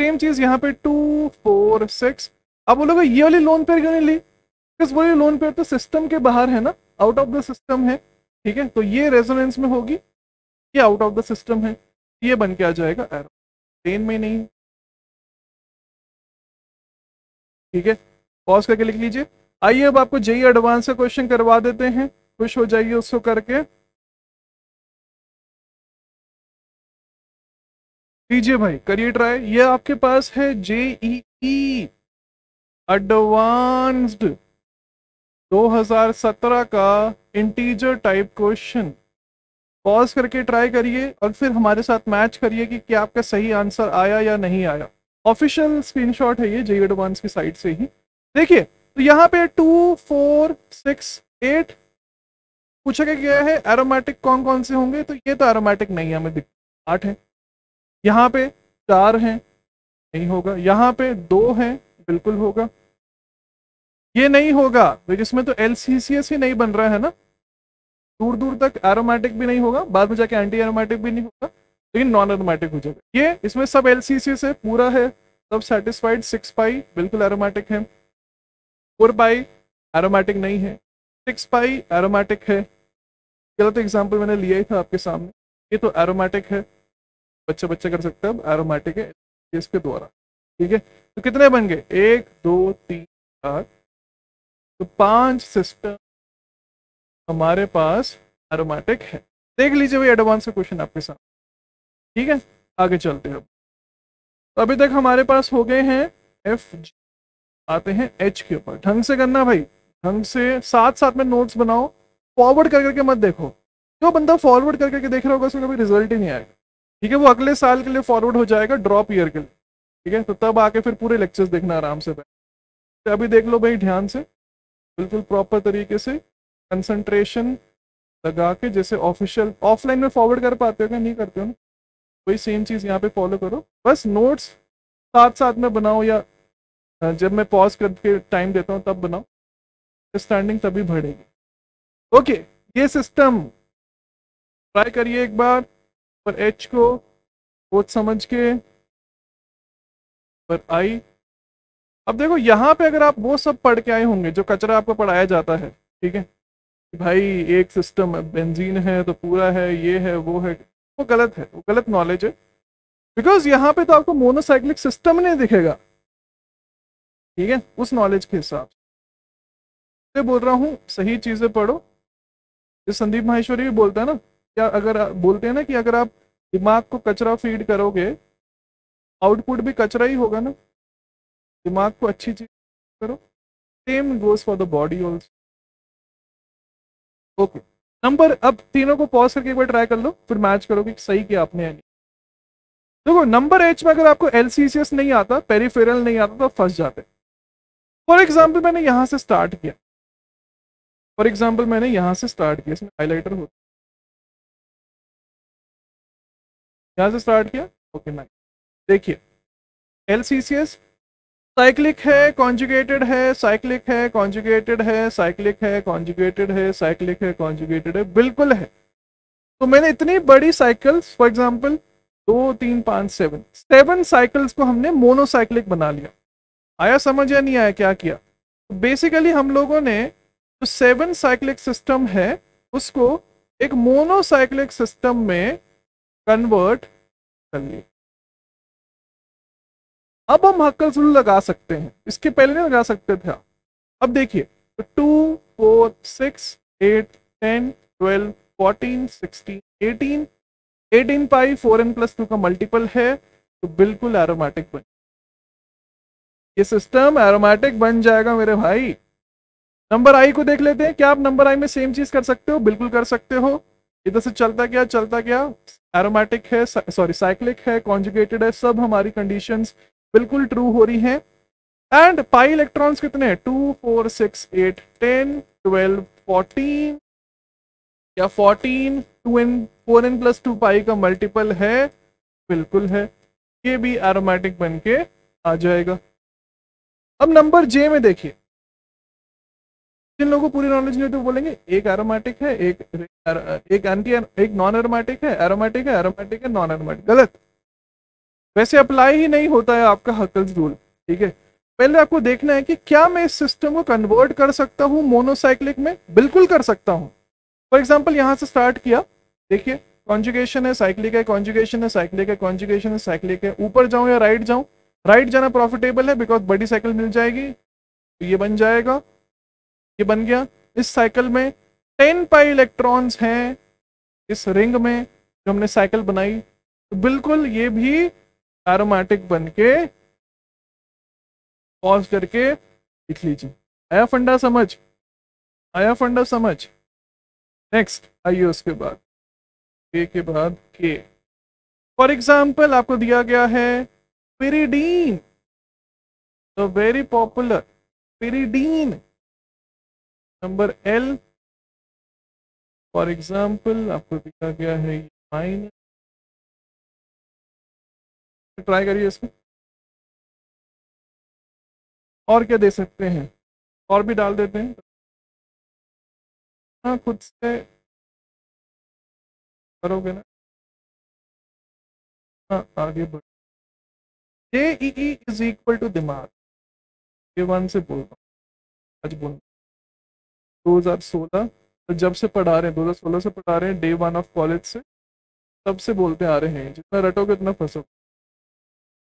सेम चीज यहाँ पे टू फोर सिक्स आप बोलोगे ये वाली लोन पेर क्यों नहीं ली बिकॉज वो लोन पेयर तो सिस्टम के बाहर है ना आउट ऑफ द सिस्टम है ठीक है तो ये रेजोनेंस में होगी ये आउट ऑफ द सिस्टम है ये बन के आ जाएगा एरो प्लेन में नहीं ठीक है पॉज करके लिख लीजिए आइए अब आपको जेई एडवांस का क्वेश्चन करवा देते हैं खुश हो जाइए उसको करके लीजिए भाई करिए ट्राई ये आपके पास है जेई एडवांस्ड e e, 2017 का इंटीजर टाइप क्वेश्चन पॉज करके ट्राई करिए और फिर हमारे साथ मैच करिए कि क्या आपका सही आंसर आया या नहीं आया ऑफिशियल स्क्रीनशॉट है ये जे एडवांस की साइट से ही देखिए तो यहाँ पे टू फोर सिक्स एट पूछा गया है एरोमेटिक कौन कौन से होंगे तो ये तो एरोमेटिक नहीं है हमें दिख आठ है यहाँ पे चार हैं नहीं होगा यहाँ पे दो हैं बिल्कुल होगा ये नहीं होगा तो इसमें तो एल ही नहीं बन रहा है ना दूर दूर तक एरोमेटिक भी नहीं होगा बाद में जाके एंटी एरोमेटिक भी नहीं होगा लेकिन नॉन एरोमेटिक हो जाएगा ये इसमें सब एल सी सी है पूरा है सब सेटिस्फाइड सिक्स पाई बिल्कुल एरोमेटिक है फोर पाई एरोमेटिक नहीं है सिक्स पाई एरोमेटिक है गलत एग्जाम्पल मैंने लिया ही था आपके सामने ये तो एरोमेटिक है बच्चा बच्चा कर सकते हैं एरोमेटिक है इसके द्वारा ठीक है तो कितने बन गए एक दो तीन चार तो पांच सिस्टम हमारे पास एरोमेटिक है देख लीजिए भाई एडवांस का क्वेश्चन आपके सामने ठीक है आगे चलते हैं तो अभी तक हमारे पास हो गए हैं एफ आते हैं एच के ऊपर ढंग से करना भाई ढंग से साथ साथ में नोट्स बनाओ फॉरवर्ड कर करके मत देखो जो बंदा फॉरवर्ड कर करके देख रहा होगा उसका कभी रिजल्ट ही नहीं आएगा ठीक है वो अगले साल के लिए फॉरवर्ड हो जाएगा ड्रॉप ईयर के लिए ठीक है तो तब आके फिर पूरे लेक्चर्स देखना आराम से तो अभी देख लो भाई ध्यान से बिल्कुल प्रॉपर तरीके से कंसंट्रेशन लगा के जैसे ऑफिशियल ऑफलाइन में फॉरवर्ड कर पाते हो क्या नहीं करते हो ना वही सेम चीज़ यहाँ पे फॉलो करो बस नोट्स साथ साथ में बनाओ या जब मैं पॉज करके टाइम देता हूँ तब बनाओ स्टैंडिंग तभी बढ़ेगी ओके ये सिस्टम ट्राई करिए एक बार पर एच को बहुत समझ के पर आई अब देखो यहाँ पे अगर आप वो सब पढ़ के आए होंगे जो कचरा आपको पढ़ाया जाता है ठीक है भाई एक सिस्टम है बेंजीन है तो पूरा है ये है वो है वो गलत है वो गलत नॉलेज है बिकॉज यहाँ पे तो आपको मोनोसाइक्लिक सिस्टम नहीं दिखेगा ठीक है उस नॉलेज के हिसाब से बोल रहा हूँ सही चीज़ें पढ़ो जो संदीप माहेश्वरी भी बोलता है ना क्या अगर बोलते हैं ना कि अगर आप दिमाग को कचरा फीड करोगे आउटपुट भी कचरा ही होगा ना दिमाग को अच्छी चीज करो same goes for the body also okay number अब तीनों को पॉज करके एक बार ट्राई कर लो फिर मैच करो कि सही किया आपने नहीं देखो नंबर एच में अगर आपको एल नहीं आता पेरीफेरल नहीं आता तो फंस जाते फॉर एग्जाम्पल मैंने यहाँ से स्टार्ट किया फॉर एग्जाम्पल मैंने यहाँ से स्टार्ट किया इसमें हाईलाइटर हो यहाँ से स्टार्ट किया ओके नाइस देखिए L C C S cyclic है कॉन्जुगेटेड है साइक्लिक है कॉन्जुगेटेड है साइक्लिक है कॉन्जुगेटेड है साइक्लिक है कॉन्जुगेटेड है बिल्कुल है तो मैंने इतनी बड़ी साइकिल्स फॉर एग्जाम्पल दो तीन पाँच सेवन सेवन साइकिल्स को हमने मोनोसाइक्लिक बना लिया आया समझ या नहीं आया क्या किया तो बेसिकली हम लोगों ने जो सेवन साइक्लिक सिस्टम है उसको एक मोनोसाइक्लिक सिस्टम में कन्वर्ट कर लिया अब हम हक्कल सुल लगा सकते हैं इसके पहले नहीं लगा सकते थे अब देखिए two four six eight ten twelve fourteen sixteen eighteen eighteen pi four N plus two का मल्टीपल है तो बिल्कुल एरोमेटिक बन ये सिस्टम एरोमेटिक बन जाएगा मेरे भाई नंबर आई को देख लेते हैं क्या आप नंबर आई में सेम चीज कर सकते हो बिल्कुल कर सकते हो इधर से चलता क्या चलता क्या एरोमेटिक है सॉरी साइक्लिक है कॉन्जुगेटेड है सब हमारी कंडीशंस बिल्कुल ट्रू हो रही है एंड पाई इलेक्ट्रॉन्स कितने two four six eight ten twelve fourteen या fourteen two n four N plus two pi का मल्टीपल है बिल्कुल है ये भी एरोमेटिक बन के आ जाएगा अब नंबर जे में देखिए जिन लोगों को पूरी नॉलेज नहीं तो बोलेंगे एक एरोमेटिक है एक एक एंटी एक नॉन एरोमेटिक है एरोमेटिक है एरोमेटिक है नॉन एरोमेटिक गलत वैसे अप्लाई ही नहीं होता है आपका हकल्स रूल ठीक है पहले आपको देखना है कि क्या मैं इस सिस्टम को कन्वर्ट कर सकता हूँ मोनोसाइक्लिक में बिल्कुल कर सकता हूँ फॉर एग्जाम्पल यहाँ से स्टार्ट किया देखिए कॉन्जुगेशन है साइक्लिक है कॉन्जुगेशन है साइक्लिक है कॉन्जुगेशन है साइक्लिक है ऊपर जाऊँ या राइट जाऊँ राइट जाना प्रॉफिटेबल है बिकॉज बड़ी साइकिल मिल जाएगी तो ये बन जाएगा ये बन गया इस साइकिल में टेन पाई इलेक्ट्रॉन्स हैं इस रिंग में जो हमने साइकिल बनाई तो बिल्कुल ये भी एरोमेटिक बन के पॉज करके लिख लीजिए आया फंडा समझ आया फंडा समझ नेक्स्ट आइए उसके बाद के के बाद के फॉर एग्जाम्पल आपको दिया गया है पिरीडीन तो very popular pyridine number L for example आपको दिया गया है माइनस ट्राई करिए इसको और क्या दे सकते हैं और भी डाल देते हैं हाँ खुद से करोगे ना हाँ आगे बढ़ J E is equal to दिमाग ये वन से बोल रहा हूँ आज बोल दो हज़ार सोलह तो जब से पढ़ा रहे हैं दो हज़ार सोलह से पढ़ा रहे हैं डे वन ऑफ कॉलेज से तब से बोलते आ रहे हैं जितना रटोगे उतना फंसोगे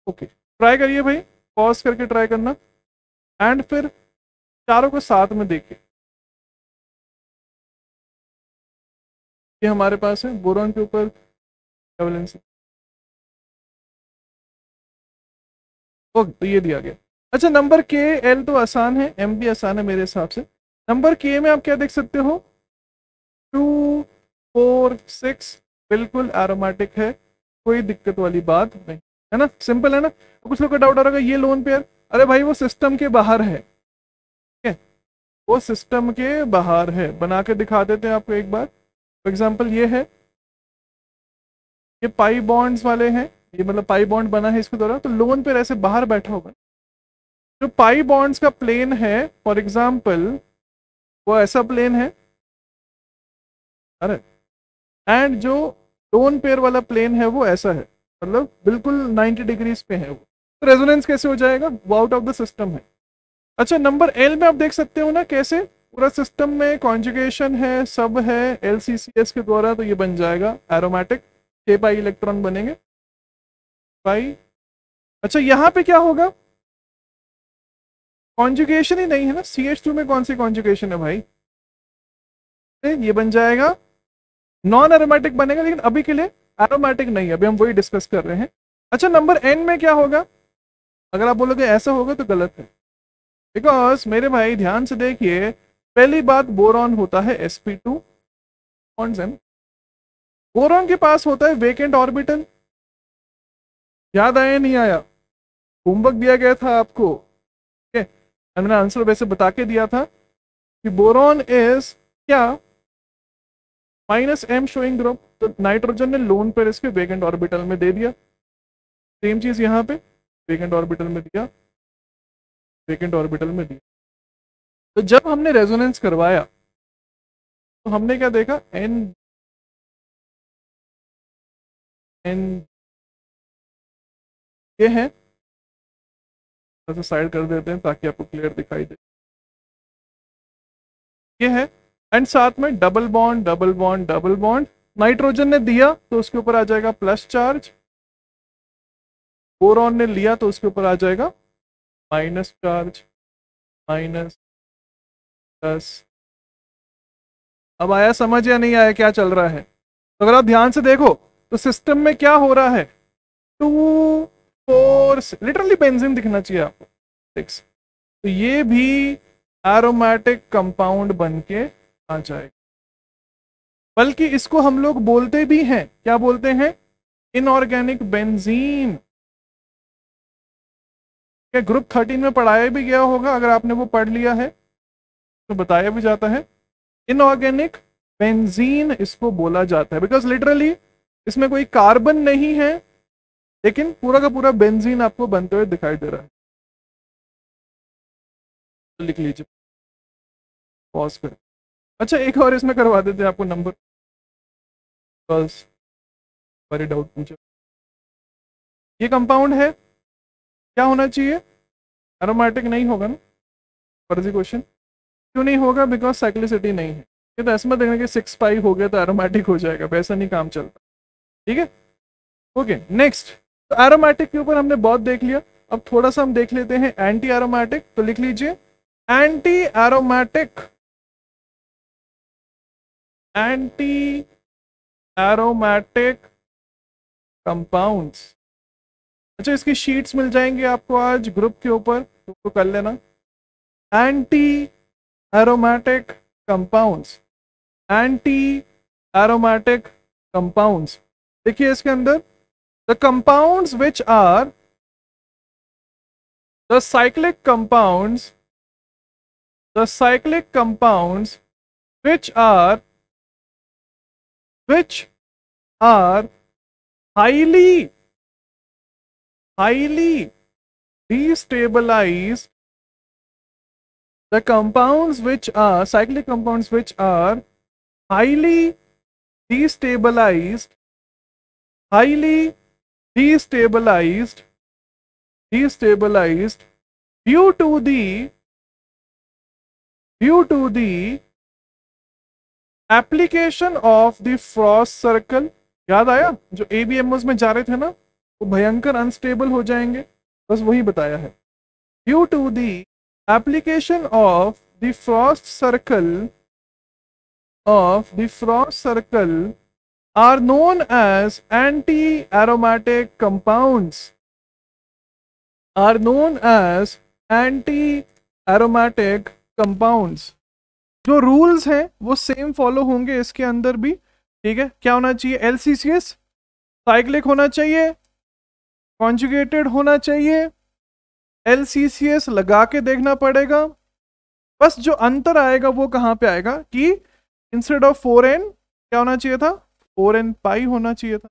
ओके ट्राई करिए भाई पॉज करके ट्राई करना एंड फिर चारों को साथ में देखिए ये हमारे पास है बोरॉन के ऊपर ओके तो ये दिया गया अच्छा नंबर के एल तो आसान है एम भी आसान है मेरे हिसाब से नंबर के में आप क्या देख सकते हो टू फोर सिक्स बिल्कुल एरोमेटिक है कोई दिक्कत वाली बात नहीं है ना सिंपल है ना तो कुछ लोग का डाउट आ रहा है ये लोन पेयर अरे भाई वो सिस्टम के बाहर है ठीक है वो सिस्टम के बाहर है बना के दिखा देते हैं आपको एक बार फॉर एग्जाम्पल ये है ये पाई बॉन्ड्स वाले हैं ये मतलब पाई बॉन्ड बना है इसके द्वारा तो लोन पेयर ऐसे बाहर बैठा होगा जो पाई बॉन्ड्स का प्लेन है फॉर एग्जाम्पल वो ऐसा प्लेन है अरे एंड जो लोन पेयर वाला प्लेन है वो ऐसा है मतलब बिल्कुल 90 डिग्रीज पे है वो तो रेजोनेंस कैसे हो जाएगा वो आउट ऑफ द सिस्टम है अच्छा नंबर एल में आप देख सकते हो ना कैसे पूरा सिस्टम में कॉन्जुगेशन है सब है एल के द्वारा तो ये बन जाएगा एरोमेटिक के पाई इलेक्ट्रॉन बनेंगे पाई अच्छा यहाँ पे क्या होगा कॉन्जुगेशन ही नहीं है ना सी एच टू में कौन सी कॉन्जुगेशन है भाई ये बन जाएगा नॉन एरोमेटिक बनेगा लेकिन अभी के लिए एरोमेटिक नहीं अभी हम वही डिस्कस कर रहे हैं अच्छा नंबर एन में क्या होगा अगर आप बोलोगे ऐसा होगा तो गलत है बिकॉज मेरे भाई ध्यान से देखिए पहली बात बोरॉन होता है एस पी टू बोरॉन के पास होता है वेकेंट ऑर्बिटल याद आया नहीं आया होमवर्क दिया गया था आपको मैंने आंसर वैसे बता के दिया था कि बोरॉन इज क्या माइनस एम शोइंग ग्रुप तो नाइट्रोजन ने लोन पर इसके वेगेंट ऑर्बिटल में दे दिया सेम चीज़ यहाँ पे वेगेंट ऑर्बिटल में दिया वेगेंट ऑर्बिटल में दिया तो जब हमने रेजोनेंस करवाया तो हमने क्या देखा एन एन ये है साइड कर देते हैं ताकि आपको क्लियर दिखाई दे ये है एंड साथ में double bond double bond double bond nitrogen ने दिया तो उसके ऊपर आ जाएगा प्लस चार्ज बोरॉन ने लिया तो उसके ऊपर आ जाएगा माइनस चार्ज माइनस प्लस अब आया समझ या नहीं आया क्या चल रहा है तो अगर आप ध्यान से देखो तो सिस्टम में क्या हो रहा है टू फोर लिटरली बेंजीन दिखना चाहिए आपको सिक्स तो ये भी एरोमेटिक कंपाउंड बन के आ जाएगा बल्कि इसको हम लोग बोलते भी हैं क्या बोलते हैं इनऑर्गेनिक बेंजीन क्या ग्रुप थर्टीन में पढ़ाया भी गया होगा अगर आपने वो पढ़ लिया है तो बताया भी जाता है इनऑर्गेनिक बेंजीन इसको बोला जाता है बिकॉज लिटरली इसमें कोई कार्बन नहीं है लेकिन पूरा का पूरा बेंजीन आपको बनते हुए दिखाई दे रहा है लिख लीजिए पॉज कर अच्छा एक और इसमें करवा देते हैं आपको नंबर because worried ये कंपाउंड है क्या होना चाहिए एरोमेटिक नहीं होगा ना फर्जी क्वेश्चन क्यों नहीं होगा बिकॉज साइक्लिसिटी नहीं है ये तो ऐसा मत देखना कि सिक्स पाई हो गया तो एरोमेटिक हो जाएगा वैसा नहीं काम चलता ठीक है ओके नेक्स्ट तो एरोमेटिक के ऊपर हमने बहुत देख लिया अब थोड़ा सा हम देख लेते हैं एंटी एरोमेटिक तो लिख लीजिए anti aromatic anti aromatic compounds अच्छा इसकी शीट्स मिल जाएंगे आपको आज ग्रुप के ऊपर तो कर लेना anti aromatic compounds anti aromatic compounds देखिए इसके अंदर the compounds which are the cyclic compound the cyclic compound which are which are highly, highly destabilized. The compounds which are cyclic compounds which are highly destabilized, highly destabilized, destabilized due to the due to the application of the Frost circle याद आया जो ए B M में जा रहे थे ना वो भयंकर अनस्टेबल हो जाएंगे बस वही बताया है due to the application of the Frost circle of the Frost circle are known as anti aromatic compounds are known as anti aromatic compounds जो रूल्स हैं वो सेम फॉलो होंगे इसके अंदर भी ठीक है क्या होना चाहिए L C C S cyclic होना चाहिए कॉन्जुगेटेड होना चाहिए एल सी सी एस लगा के देखना पड़ेगा बस जो अंतर आएगा वो कहाँ पे आएगा कि इंस्टेड ऑफ फोर एन क्या होना चाहिए था फोर एन पाई होना चाहिए था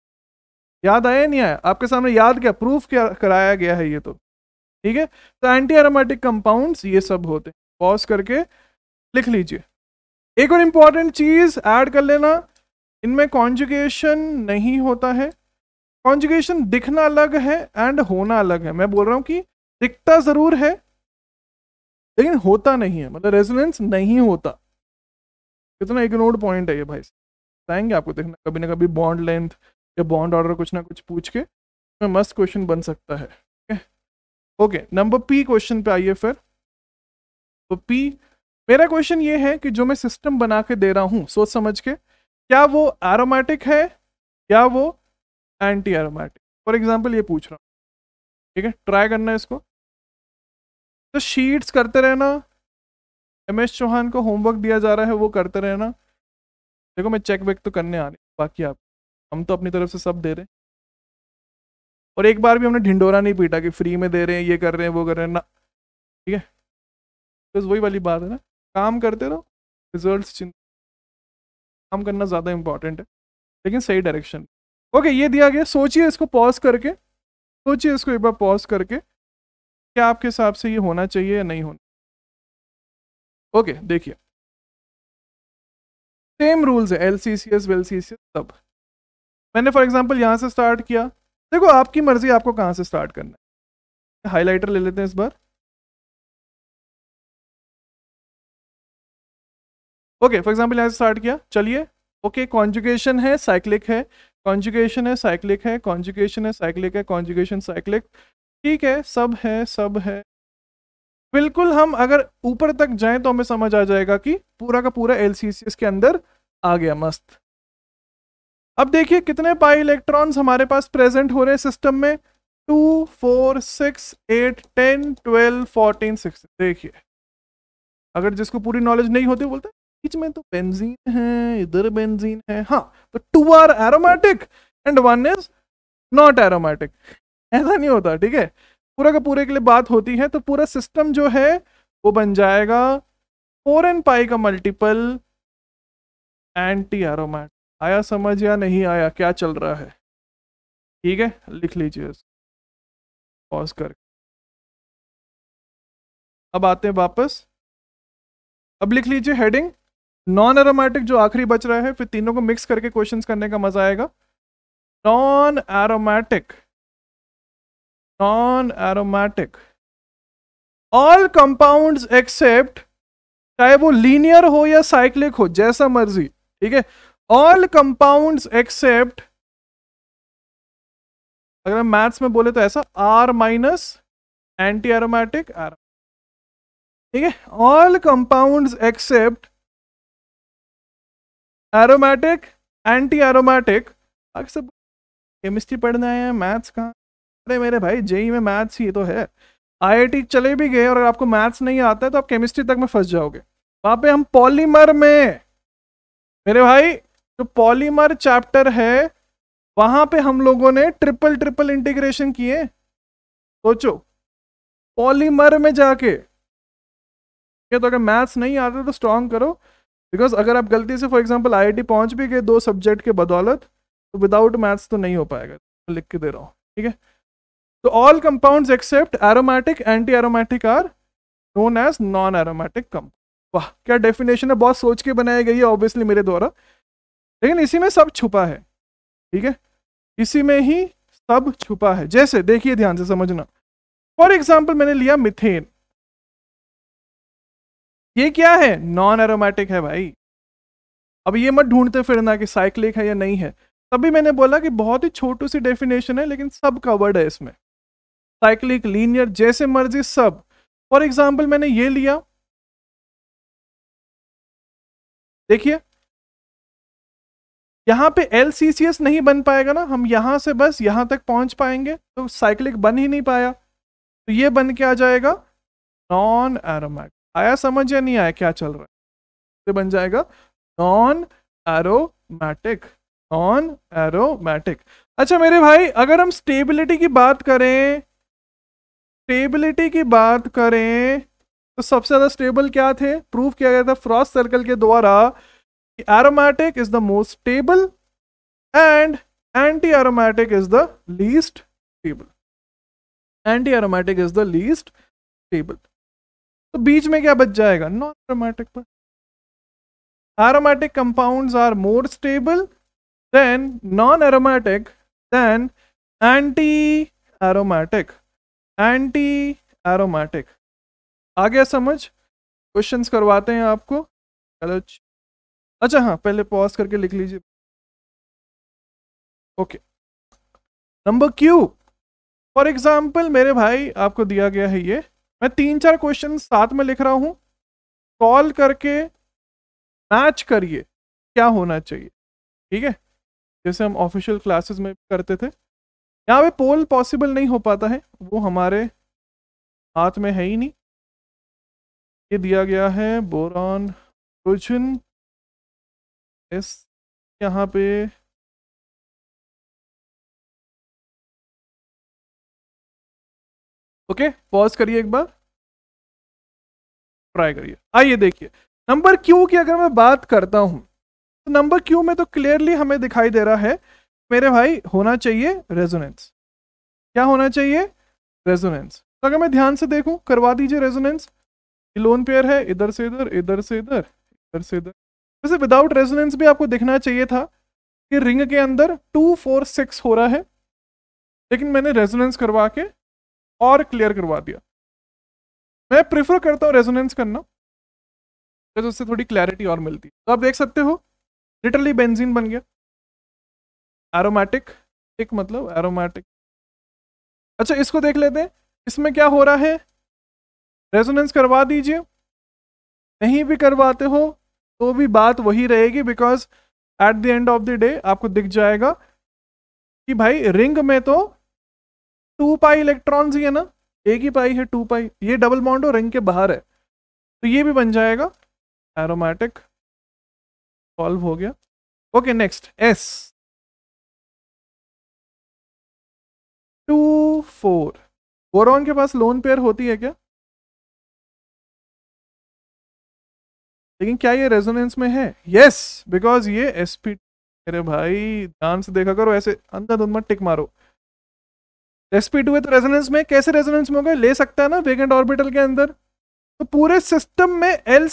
याद आया नहीं आया आपके सामने याद क्या प्रूफ क्या कराया गया है ये तो ठीक है तो एंटी एरोमेटिक कंपाउंड्स ये सब होते हैं पॉज करके लिख लीजिए एक और इम्पॉर्टेंट चीज़ ऐड कर लेना इनमें कॉन्जुगेशन नहीं होता है कॉन्जुगेशन दिखना अलग है एंड होना अलग है मैं बोल रहा हूँ कि दिखता ज़रूर है लेकिन होता नहीं है मतलब रेजोनेंस नहीं होता कितना इग्नोर्ड पॉइंट है ये भाई बताएंगे आपको देखना कभी ना कभी बॉन्ड लेंथ या बॉन्ड ऑर्डर कुछ ना कुछ पूछ के तो मस्त क्वेश्चन बन सकता है ओके नंबर पी क्वेश्चन पे आइए फिर तो पी मेरा क्वेश्चन ये है कि जो मैं सिस्टम बना के दे रहा हूँ सोच समझ के क्या वो एरोमेटिक है या वो एंटी एरोमेटिक फॉर एग्जाम्पल ये पूछ रहा हूँ ठीक है ट्राई करना है इसको तो शीट्स करते रहना एम एस चौहान को होमवर्क दिया जा रहा है वो करते रहना देखो मैं चेक वेक तो करने आ रही बाकी आप हम तो अपनी तरफ से सब दे रहे हैं और एक बार भी हमने ढिंडोरा नहीं पीटा कि फ्री में दे रहे हैं ये कर रहे हैं वो कर रहे हैं ना ठीक है बस वही वाली बात है ना काम करते रहो रिजल्ट चिंता काम करना ज़्यादा इंपॉर्टेंट है लेकिन सही डायरेक्शन ओके ये दिया गया सोचिए इसको पॉज करके सोचिए इसको एक बार पॉज करके क्या आपके हिसाब से ये होना चाहिए या नहीं होना ओके देखिए सेम रूल्स है L C C S well C C S सब मैंने फॉर एग्जांपल यहाँ से स्टार्ट किया देखो आपकी मर्जी आपको कहाँ से स्टार्ट करना है हाईलाइटर ले लेते हैं इस बार ओके फॉर एग्जाम्पल यहाँ से स्टार्ट किया चलिए ओके कॉन्जुगेशन है साइक्लिक है कॉन्जुगेशन है साइक्लिक है कॉन्जुगेशन है साइक्लिक है कॉन्जुगेशन साइक्लिक ठीक है सब है सब है बिल्कुल हम अगर ऊपर तक जाएं तो हमें समझ आ जाएगा कि पूरा का पूरा एल के अंदर आ गया मस्त अब देखिए कितने पाई इलेक्ट्रॉन्स हमारे पास प्रेजेंट हो रहे हैं सिस्टम में two four six eight ten twelve fourteen six देखिए अगर जिसको पूरी नॉलेज नहीं होती बोलते बीच में तो बेंजीन है इधर बेंजीन है हाँ तो two are aromatic and one is not aromatic ऐसा नहीं होता ठीक है पूरा का पूरे के लिए बात होती है तो पूरा सिस्टम जो है वो बन जाएगा फोर एन पाई का मल्टीपल एंटी एरोमेटिक आया समझ या नहीं आया क्या चल रहा है ठीक है लिख लीजिए पॉज कर अब आते हैं वापस अब लिख लीजिए हेडिंग नॉन एरोमेटिक जो आखिरी बच रहा है फिर तीनों को मिक्स करके क्वेश्चंस करने का मजा आएगा non aromatic non aromatic all compounds except चाहे वो लीनियर हो या साइक्लिक हो जैसा मर्जी ठीक है ऑल कंपाउंड्स एक्सेप्ट अगर हम मैथ्स में बोले तो ऐसा R minus anti aromatic aro ठीक है all compounds except aromatic anti aromatic अक्सर केमिस्ट्री पढ़ने आए हैं मैथ्स कहाँ अरे मेरे भाई जेई में मैथ्स ही तो है आईआईटी चले भी गए और अगर आपको मैथ्स नहीं आता है तो आप केमिस्ट्री तक में फंस जाओगे वहाँ पे हम पॉलीमर में मेरे भाई जो पॉलीमर चैप्टर है वहाँ पे हम लोगों ने ट्रिपल ट्रिपल इंटीग्रेशन किए सोचो पॉलीमर में जाके ये तो अगर मैथ्स नहीं आता तो स्ट्रॉन्ग करो बिकॉज अगर आप गलती से फॉर एग्जाम्पल आई आई पहुंच भी गए दो सब्जेक्ट के बदौलत तो विदाउट मैथ्स तो नहीं हो पाएगा तो लिख के दे रहा हूँ ठीक है तो all compound except aromatic anti aromatic are known as non aromatic compound वाह क्या डेफिनेशन है बहुत सोच के बनाई गई है ऑब्वियसली मेरे द्वारा लेकिन इसी में सब छुपा है ठीक है इसी में ही सब छुपा है जैसे देखिए ध्यान से समझना फॉर एग्जाम्पल मैंने लिया मिथेन ये क्या है नॉन एरोमेटिक है भाई अब ये मत ढूंढते फिरना कि साइक्लिक है या नहीं है तभी मैंने बोला कि बहुत ही छोटू सी डेफिनेशन है लेकिन सब कवर्ड है इसमें साइक्लिक लीनियर जैसे मर्जी सब फॉर एग्जाम्पल मैंने ये लिया देखिए यहाँ पे एल नहीं बन पाएगा ना हम यहाँ से बस यहाँ तक पहुँच पाएंगे तो साइक्लिक बन ही नहीं पाया तो ये बन के आ जाएगा नॉन एरोमेटिक आया समझ या नहीं आया क्या चल रहा है तो बन जाएगा नॉन एरोमैटिक नॉन एरोमैटिक अच्छा मेरे भाई अगर हम स्टेबिलिटी की बात करें स्टेबिलिटी की बात करें तो सबसे ज़्यादा स्टेबल क्या थे प्रूव किया गया था फ्रॉस्ट सर्कल के द्वारा कि aromatic is the most stable and anti aromatic is the least stable anti aromatic is the least stable तो बीच में क्या बच जाएगा नॉन एरोमेटिक पर aromatic compound are more stable than non aromatic than anti aromatic anti aromatic आ गया समझ क्वेश्चन करवाते हैं आपको चलो अच्छा हाँ पहले पॉज करके लिख लीजिए okay number Q for example मेरे भाई आपको दिया गया है ये मैं तीन चार क्वेश्चन साथ में लिख रहा हूँ कॉल करके मैच करिए क्या होना चाहिए ठीक है जैसे हम ऑफिशियल क्लासेस में करते थे यहाँ पे पोल पॉसिबल नहीं हो पाता है वो हमारे हाथ में है ही नहीं ये दिया गया है बोरॉन क्वेश्चन इस यहाँ पे ओके पॉज करिए एक बार ट्राई करिए आइए देखिए नंबर क्यू की अगर मैं बात करता हूँ तो नंबर क्यू में तो क्लियरली हमें दिखाई दे रहा है मेरे भाई होना चाहिए रेजोनेंस क्या होना चाहिए रेजोनेंस तो अगर मैं ध्यान से देखूं करवा दीजिए रेजोनेंस लोन पेयर है इधर से इधर इधर से इधर इधर से इधर वैसे विदाउट रेजोनेंस भी आपको दिखना चाहिए था कि रिंग के अंदर टू फोर सिक्स हो रहा है लेकिन मैंने रेजोनेंस करवा के और क्लियर करवा दिया मैं प्रेफर करता हूँ रेजोनेंस करना तो उससे थोड़ी क्लैरिटी और मिलती है तो आप देख सकते हो लिटरली बेंजीन बन गया एरोमेटिक एक मतलब एरोमेटिक अच्छा इसको देख लेते हैं इसमें क्या हो रहा है रेजोनेंस करवा दीजिए नहीं भी करवाते हो तो भी बात वही रहेगी because at the end of the day आपको दिख जाएगा कि भाई रिंग में तो टू पाई इलेक्ट्रॉन्स ही है ना एक ही पाई है टू पाई ये डबल बॉन्ड और रिंग के बाहर है तो ये भी बन जाएगा एरोमेटिक सॉल्व हो गया okay next S two four boron के पास लोन पेयर होती है क्या लेकिन क्या ये रेजोनेंस में है यस बिकॉज ये एसपी अरे भाई ध्यान से देखा करो ऐसे अंदर धुंध टिक मारो रेस्पीड हुए तो रेजोनेंस में कैसे रेजोनेंस में होगा ले सकता है ना वेगेंट ऑर्बिटल के अंदर तो पूरे सिस्टम में एल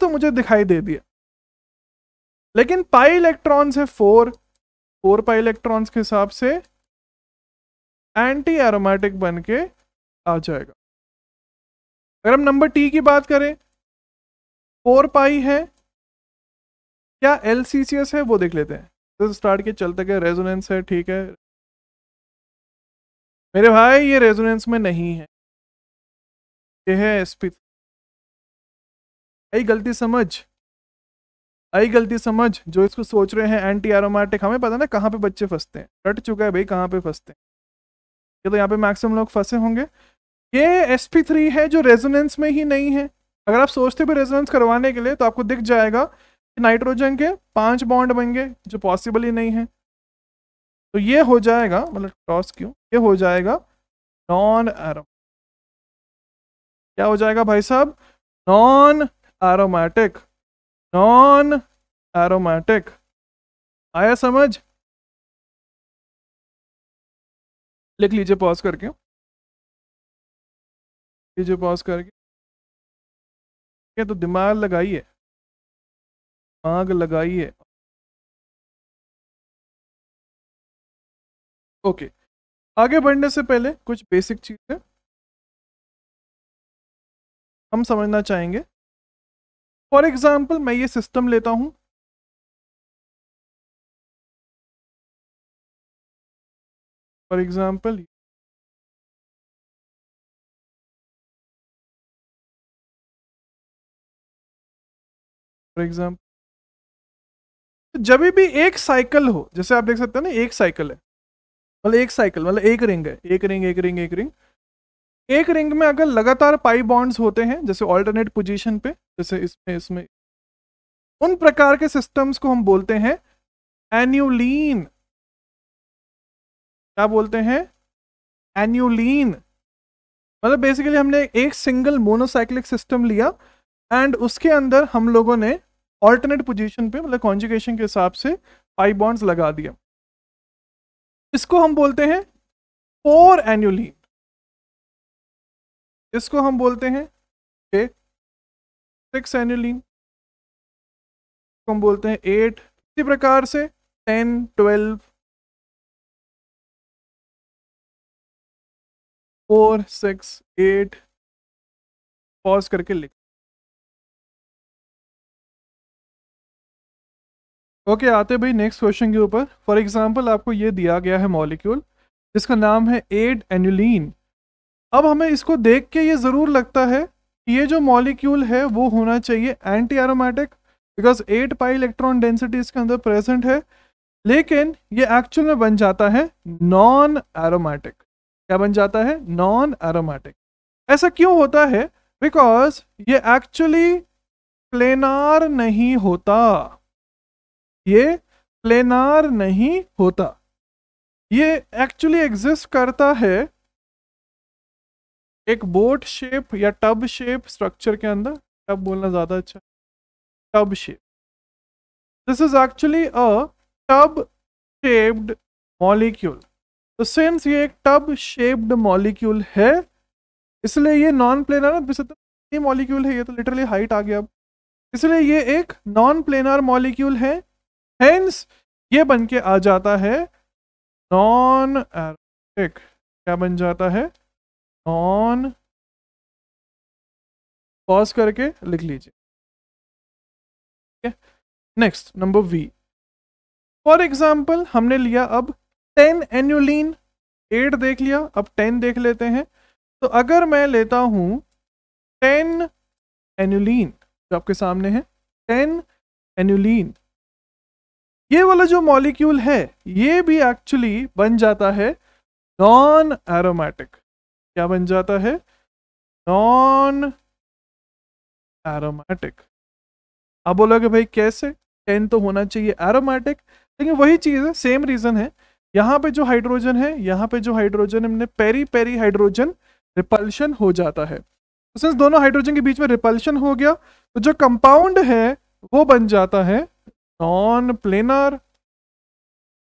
तो मुझे दिखाई दे दिया लेकिन पाई इलेक्ट्रॉन्स है फोर फोर पाई इलेक्ट्रॉन्स के हिसाब से एंटी एरोमेटिक बन के आ जाएगा अगर हम नंबर टी की बात करें फोर पाई है क्या एल है वो देख लेते हैं तो स्टार्ट के चलते गए रेजोनेंस है ठीक है मेरे भाई ये रेजोनेंस में नहीं है ये है स्पिथ आई गलती समझ आई गलती समझ जो इसको सोच रहे हैं एंटी एरोमेटिक हमें पता ना कहाँ पे बच्चे फंसते हैं रट चुका है भाई कहाँ पे फंसते हैं ये तो यहाँ पे मैक्सिमम लोग फंसे होंगे ये एस पी थ्री है जो रेजोनेंस में ही नहीं है अगर आप सोचते भी रेजोनेंस करवाने के लिए तो आपको दिख जाएगा कि नाइट्रोजन के पांच बॉन्ड बन गए जो पॉसिबल ही नहीं है तो ये हो जाएगा मतलब क्रॉस क्यों ये हो जाएगा नॉन एरोमैटिक क्या हो जाएगा भाई साहब नॉन एरोमैटिक नॉन एरोमैटिक आया समझ लिख लीजिए पॉज करके लीजिए पॉज करके ठीक है तो दिमाग लगाइए आग लगाइए ओके okay. आगे बढ़ने से पहले कुछ बेसिक चीज़ें हम समझना चाहेंगे फॉर एग्ज़ाम्पल मैं ये सिस्टम लेता हूं फॉर एग्ज़ाम्पल फॉर एग्जाम्पल जब भी एक साइकिल हो जैसे आप देख सकते हैं ना एक साइकिल है मतलब एक साइकिल मतलब एक रिंग है एक रिंग एक रिंग एक रिंग एक रिंग में अगर लगातार पाई बॉन्ड्स होते हैं जैसे ऑल्टरनेट पोजीशन पे जैसे इसमें इसमें उन प्रकार के सिस्टम्स को हम बोलते हैं एन्यूलिन क्या बोलते हैं एन्यूलिन मतलब बेसिकली हमने एक सिंगल मोनोसाइक्लिक सिस्टम लिया एंड उसके अंदर हम लोगों ने ऑल्टरनेट पोजीशन पे मतलब कॉन्जुगेशन के हिसाब से पाई बॉन्ड्स लगा दिया इसको हम बोलते हैं फोर एनुअली इसको हम बोलते हैं सिक्स एनुअली हम बोलते हैं एट इसी प्रकार से ten twelve four six eight pause करके लिख ओके okay, आते भाई नेक्स्ट क्वेश्चन के ऊपर फॉर एग्जाम्पल आपको ये दिया गया है मॉलिक्यूल जिसका नाम है एड एनुलिन अब हमें इसको देख के ये ज़रूर लगता है कि ये जो मॉलिक्यूल है वो होना चाहिए anti aromatic because eight pi electron density इसके अंदर प्रेजेंट है लेकिन ये एक्चुअल में बन जाता है नॉन एरोमेटिक क्या बन जाता है नॉन एरोमेटिक ऐसा क्यों होता है बिकॉज ये एक्चुअली प्लेनार नहीं होता ये प्लेनार नहीं होता ये एक्चुअली एग्जिस्ट करता है एक बोट शेप या टब शेप स्ट्रक्चर के अंदर टब बोलना ज़्यादा अच्छा tub shape this is actually a tub shaped molecule तो सेंस ये एक टब शेप्ड मॉलिक्यूल है इसलिए ये नॉन प्लेनर मॉलिक्यूल है ये तो लिटरली हाइट आ गया अब इसलिए ये एक नॉन प्लेनर मॉलिक्यूल है हेंस ये बन के आ जाता है नॉन एरोमेटिक क्या बन जाता है नॉन पॉज करके लिख लीजिए next number V for example हमने लिया अब टेन एन्यूलिन एट देख लिया अब टेन देख लेते हैं तो अगर मैं लेता हूं टेन एन्यूलिन जो आपके सामने है टेन एन्यूलिन ये वाला जो मॉलिक्यूल है ये भी एक्चुअली बन जाता है नॉन एरोमेटिक क्या बन जाता है नॉन एरोमेटिक आप बोलोगे भाई कैसे टेन तो होना चाहिए एरोमेटिक लेकिन वही चीज़ है सेम रीज़न है यहाँ पे जो हाइड्रोजन है यहाँ पे जो हाइड्रोजन हमने पेरी पेरी हाइड्रोजन रिपल्शन हो जाता है तो दोनों हाइड्रोजन के बीच में रिपल्शन हो गया तो जो कंपाउंड है वो बन जाता है नॉन प्लेनर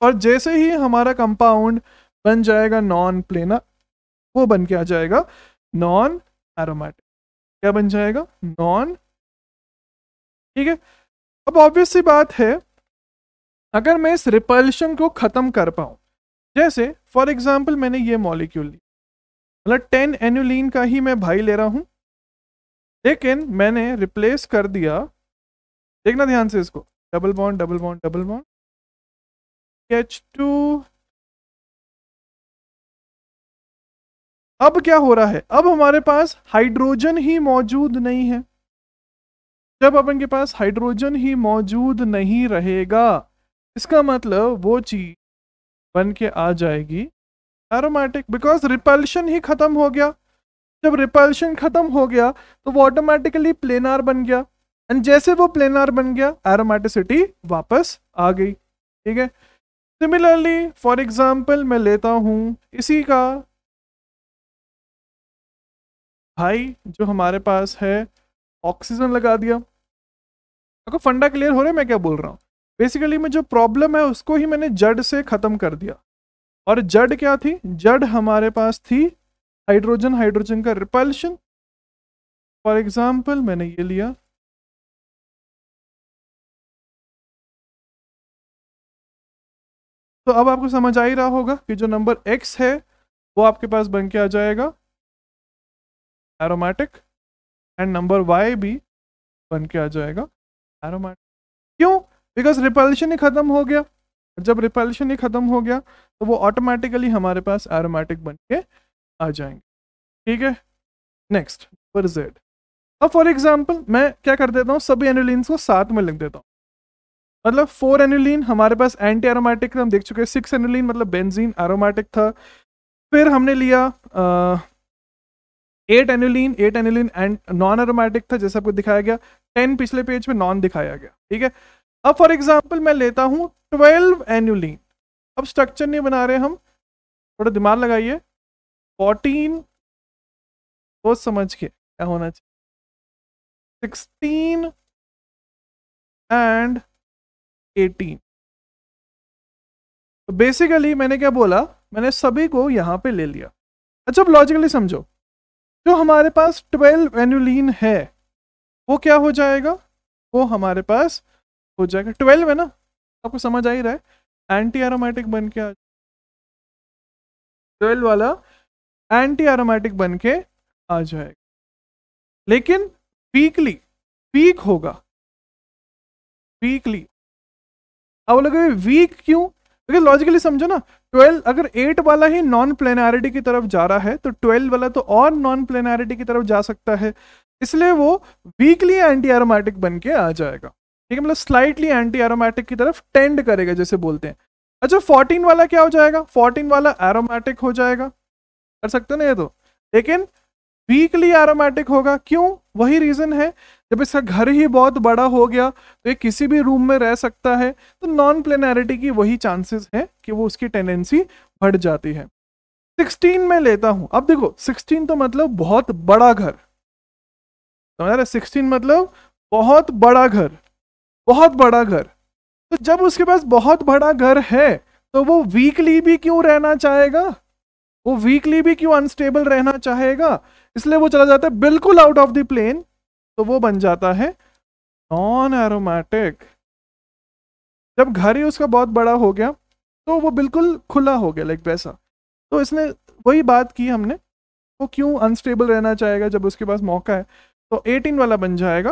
और जैसे ही हमारा कंपाउंड बन जाएगा नॉन प्लेनर वो बन के आ जाएगा नॉन एरोमेटिक क्या बन जाएगा नॉन ठीक है अब ऑब्वियस सी बात है अगर मैं इस रिपल्शन को ख़त्म कर पाऊं जैसे फॉर एग्जाम्पल मैंने ये मॉलिक्यूल लिया मतलब टेन एनुलिन का ही मैं भाई ले रहा हूं लेकिन मैंने रिप्लेस कर दिया देखना ध्यान से इसको double bond double bond double bond two अब क्या हो रहा है अब हमारे पास हाइड्रोजन ही मौजूद नहीं है जब अपन के पास हाइड्रोजन ही मौजूद नहीं रहेगा इसका मतलब वो चीज बन के आ जाएगी एरोमेटिक बिकॉज रिपल्शन ही खत्म हो गया जब रिपल्शन खत्म हो गया तो वो ऑटोमेटिकली प्लेनार बन गया एंड जैसे वो प्लेनार बन गया एरोमेटिसिटी वापस आ गई ठीक है सिमिलरली फॉर एग्जाम्पल मैं लेता हूँ इसी का भाई जो हमारे पास है ऑक्सीजन लगा दिया देखो फंडा क्लियर हो रहा है मैं क्या बोल रहा हूँ बेसिकली में जो प्रॉब्लम है उसको ही मैंने जड़ से ख़त्म कर दिया और जड़ क्या थी जड़ हमारे पास थी हाइड्रोजन हाइड्रोजन का रिपल्शन फॉर एग्जाम्पल मैंने ये लिया तो अब आपको समझ आ ही रहा होगा कि जो नंबर एक्स है वो आपके पास बन के आ जाएगा एरोमेटिक एंड नंबर वाई भी बन के आ जाएगा एरोमेटिक क्यों बिकॉज रिपल्शन ही ख़त्म हो गया जब रिपल्शन ही ख़त्म हो गया तो वो ऑटोमेटिकली हमारे पास एरोमेटिक बन के आ जाएंगे ठीक है नेक्स्ट नंबर जेड अब फॉर एग्जाम्पल मैं क्या कर देता हूँ सभी एनोलिन्स को साथ में लिख देता हूँ मतलब फोर एनुलिन हमारे पास एंटी एरोमेटिक हम देख चुके हैं सिक्स एनुलिन मतलब बेंजीन एरोमेटिक था फिर हमने लिया eight annulene eight annulene and non aromatic था जैसे आपको दिखाया गया टेन पिछले पेज में नॉन दिखाया गया ठीक है अब फॉर एग्जाम्पल मैं लेता हूँ ट्वेल्व एनुलिन अब स्ट्रक्चर नहीं बना रहे हम थोड़ा दिमाग लगाइए फोर्टीन सोच समझ के क्या होना चाहिए सिक्सटीन एंड एटीन तो बेसिकली मैंने क्या बोला मैंने सभी को यहाँ पे ले लिया अच्छा लॉजिकली समझो जो हमारे पास ट्वेल्व एनुलिन है वो क्या हो जाएगा वो हमारे पास हो जाएगा ट्वेल्व है ना आपको समझ आ ही रहा है एंटी एरोमेटिक बन के आ ट्वेल्व वाला एंटी एरोमेटिक बन के आ जाएगा लेकिन वीकली वीक होगा वीकली अब बोलोगे वीक क्यों क्योंकि तो लॉजिकली समझो ना ट्वेल्व अगर एट वाला ही नॉन प्लेनैरिटी की तरफ जा रहा है तो ट्वेल्व वाला तो और नॉन प्लेनैरिटी की तरफ जा सकता है इसलिए वो वीकली एंटी एरोमेटिक बन के आ जाएगा ठीक है मतलब स्लाइटली एंटी एरोमेटिक की तरफ टेंड करेगा जैसे बोलते हैं अच्छा फोर्टीन वाला क्या हो जाएगा फोर्टीन वाला एरोमेटिक हो जाएगा कर सकते ना ये तो लेकिन वीकली एरोमेटिक होगा क्यों वही रीजन है जब इसका घर ही बहुत बड़ा हो गया तो ये किसी भी रूम में रह सकता है तो नॉन प्लेनैरिटी की वही चांसेस है कि वो उसकी टेंडेंसी बढ़ जाती है 16 में लेता हूं अब देखो 16 तो मतलब बहुत बड़ा घर समझ रहे सिक्सटीन मतलब बहुत बड़ा घर बहुत बड़ा घर तो जब उसके पास बहुत बड़ा घर है तो वो वीकली भी क्यों रहना चाहेगा वो वीकली भी क्यों अनस्टेबल रहना चाहेगा इसलिए वो चला जाता है बिल्कुल आउट ऑफ द प्लेन तो वो बन जाता है नॉन एरोमेटिक जब घर ही उसका बहुत बड़ा हो गया तो वो बिल्कुल खुला हो गया लाइक वैसा तो इसने वही बात की हमने वो तो क्यों अनस्टेबल रहना चाहेगा जब उसके पास मौका है तो 18 वाला बन जाएगा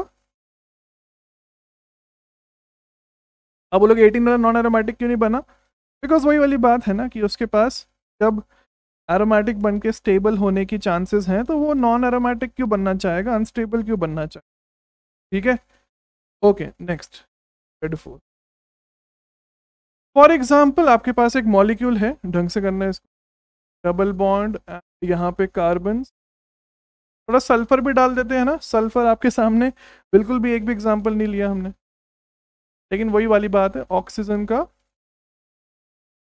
अब वो लोग 18 वाला नॉन एरोमेटिक क्यों नहीं बना बिकॉज वही वाली बात है ना कि उसके पास जब एरोमेटिक बन के स्टेबल होने की चांसेस हैं तो वो नॉन एरोमेटिक क्यों बनना चाहेगा अनस्टेबल क्यों बनना चाहेगा ठीक है okay next red four for example आपके पास एक मॉलिक्यूल है ढंग से करना है इसको डबल बॉन्ड यहाँ पे कार्बन थोड़ा सल्फर भी डाल देते हैं ना सल्फर आपके सामने बिल्कुल भी एक भी एग्जाम्पल नहीं लिया हमने लेकिन वही वाली बात है ऑक्सीजन का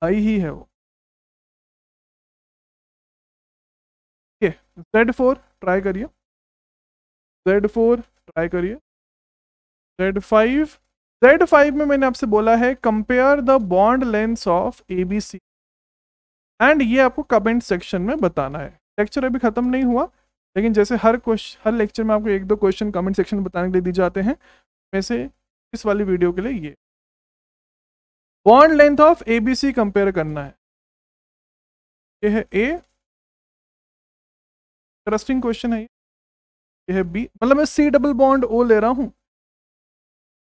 हाई ही है वो ठीक है जेड फोर ट्राई करिए जेड फोर ट्राई करिए जेड फाइव जेड फाइव में मैंने आपसे बोला है compare the bond lengths of A B C and ये आपको कमेंट सेक्शन में बताना है लेक्चर अभी ख़त्म नहीं हुआ लेकिन जैसे हर क्वेश्चन हर लेक्चर में आपको एक दो क्वेश्चन कमेंट सेक्शन में बताने के लिए दिए जाते हैं वैसे इस वाली वीडियो के लिए ये bond length of A B C compare करना है ये है ए इंटरेस्टिंग क्वेश्चन है ये है बी मतलब मैं सी डबल बॉन्ड ओ ले रहा हूँ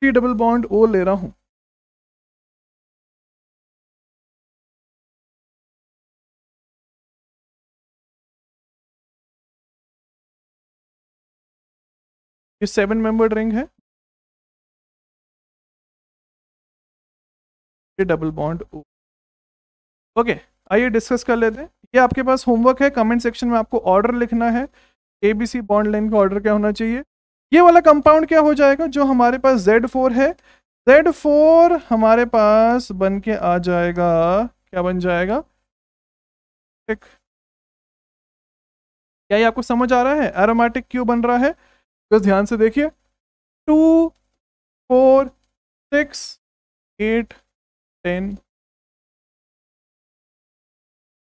सी डबल बॉन्ड ओ ले रहा हूँ ये सेवन मेंबर्ड रिंग है ये डबल बॉन्ड ओ ओके आइए डिस्कस कर लेते हैं ये आपके पास होमवर्क है कमेंट सेक्शन में आपको ऑर्डर लिखना है A B C bond line का ऑर्डर क्या होना चाहिए ये वाला कंपाउंड क्या हो जाएगा जो हमारे पास जेड फोर है जेड फोर हमारे पास बन के आ जाएगा क्या बन जाएगा एक क्या ये आपको समझ आ रहा है एरोमेटिक क्यों बन रहा है तो ध्यान से देखिए two four six eight ten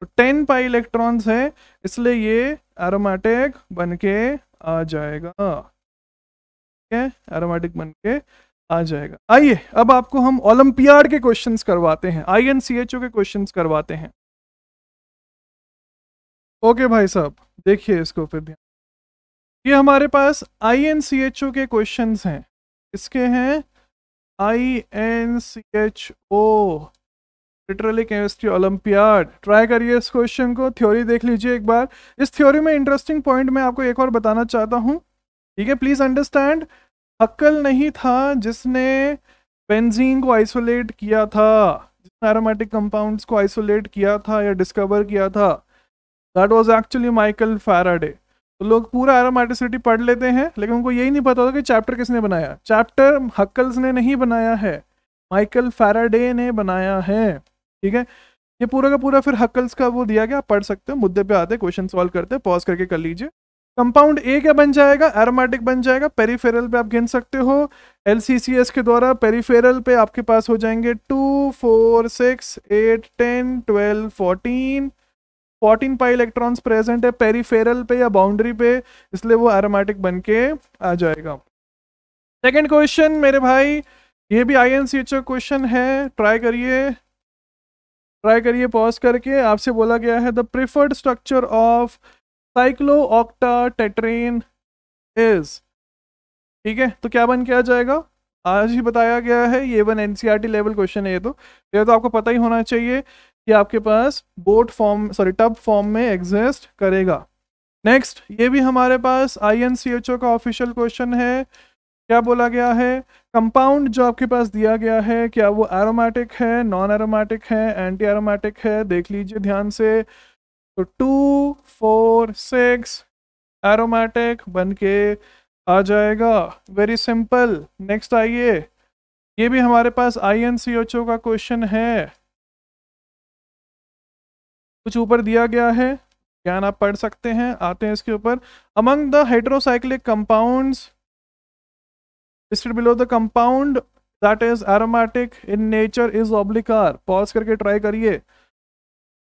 तो टेन पाई इलेक्ट्रॉन्स है इसलिए ये एरोमेटिक बन के आ जाएगा ठीक है एरोमेटिक बन के आ जाएगा आइए अब आपको हम ओलंपियाड के क्वेश्चंस करवाते हैं आई एन सी एच ओ के क्वेश्चंस करवाते हैं ओके भाई साहब देखिए इसको फिर ध्यान ये हमारे पास आई एन सी एच ओ के क्वेश्चंस हैं इसके हैं I N C H O literally chemistry olympiad try करिए इस क्वेश्चन को थ्योरी देख लीजिए एक बार इस थ्योरी में इंटरेस्टिंग पॉइंट मैं आपको एक और बताना चाहता हूँ ठीक है प्लीज़ अंडरस्टैंड हक्कल नहीं था जिसने बेंजीन को आइसोलेट किया था जिसने एरोमेटिक कंपाउंड्स को आइसोलेट किया था या डिस्कवर किया था that was actually Michael Faraday तो लोग पूरा एरोमेटिसिटी पढ़ लेते हैं लेकिन उनको यही नहीं पता होता कि चैप्टर किसने बनाया चैप्टर हक्कल्स ने नहीं बनाया है माइकल फैराडे ने बनाया है ठीक है ये पूरा का पूरा फिर हकल्स का वो दिया गया पढ़ सकते हो मुद्दे पे आते क्वेश्चन सॉल्व करते हैं पॉज करके कर लीजिए कंपाउंड ए क्या बन जाएगा एरोमेटिक बन जाएगा पेरीफेरल पे आप गिन सकते हो एल के द्वारा पेरीफेरल पे आपके पास हो जाएंगे two four six eight ten twelve fourteen fourteen pi electrons present है पेरीफेरल पे या बाउंड्री पे इसलिए वो एरोमेटिक बन के आ जाएगा सेकेंड क्वेश्चन मेरे भाई ये भी आई क्वेश्चन है ट्राई करिए ट्राई करिए पॉज करके आपसे बोला गया है the preferred structure of cyclooctatetraene is ठीक है तो क्या बन किया जाएगा आज ही बताया गया है ये वन एनसीईआरटी लेवल क्वेश्चन है ये तो ये तो आपको पता ही होना चाहिए कि आपके पास boat form sorry tub form में एग्जिस्ट करेगा नेक्स्ट ये भी हमारे पास आई का ऑफिशियल क्वेश्चन है क्या बोला गया है कंपाउंड जो आपके पास दिया गया है क्या वो एरोमेटिक है नॉन एरोमेटिक है एंटी एरोमेटिक है देख लीजिए ध्यान से तो टू फोर सिक्स एरोमेटिक बन के आ जाएगा वेरी सिंपल नेक्स्ट आइए ये भी हमारे पास आई एन सी एच ओ का क्वेश्चन है कुछ ऊपर दिया गया है ज्ञान आप पढ़ सकते हैं आते हैं इसके ऊपर among the hydrocyclic compounds listed below the compound that is aromatic in nature is ऑब्लिकार पॉज करके ट्राई करिए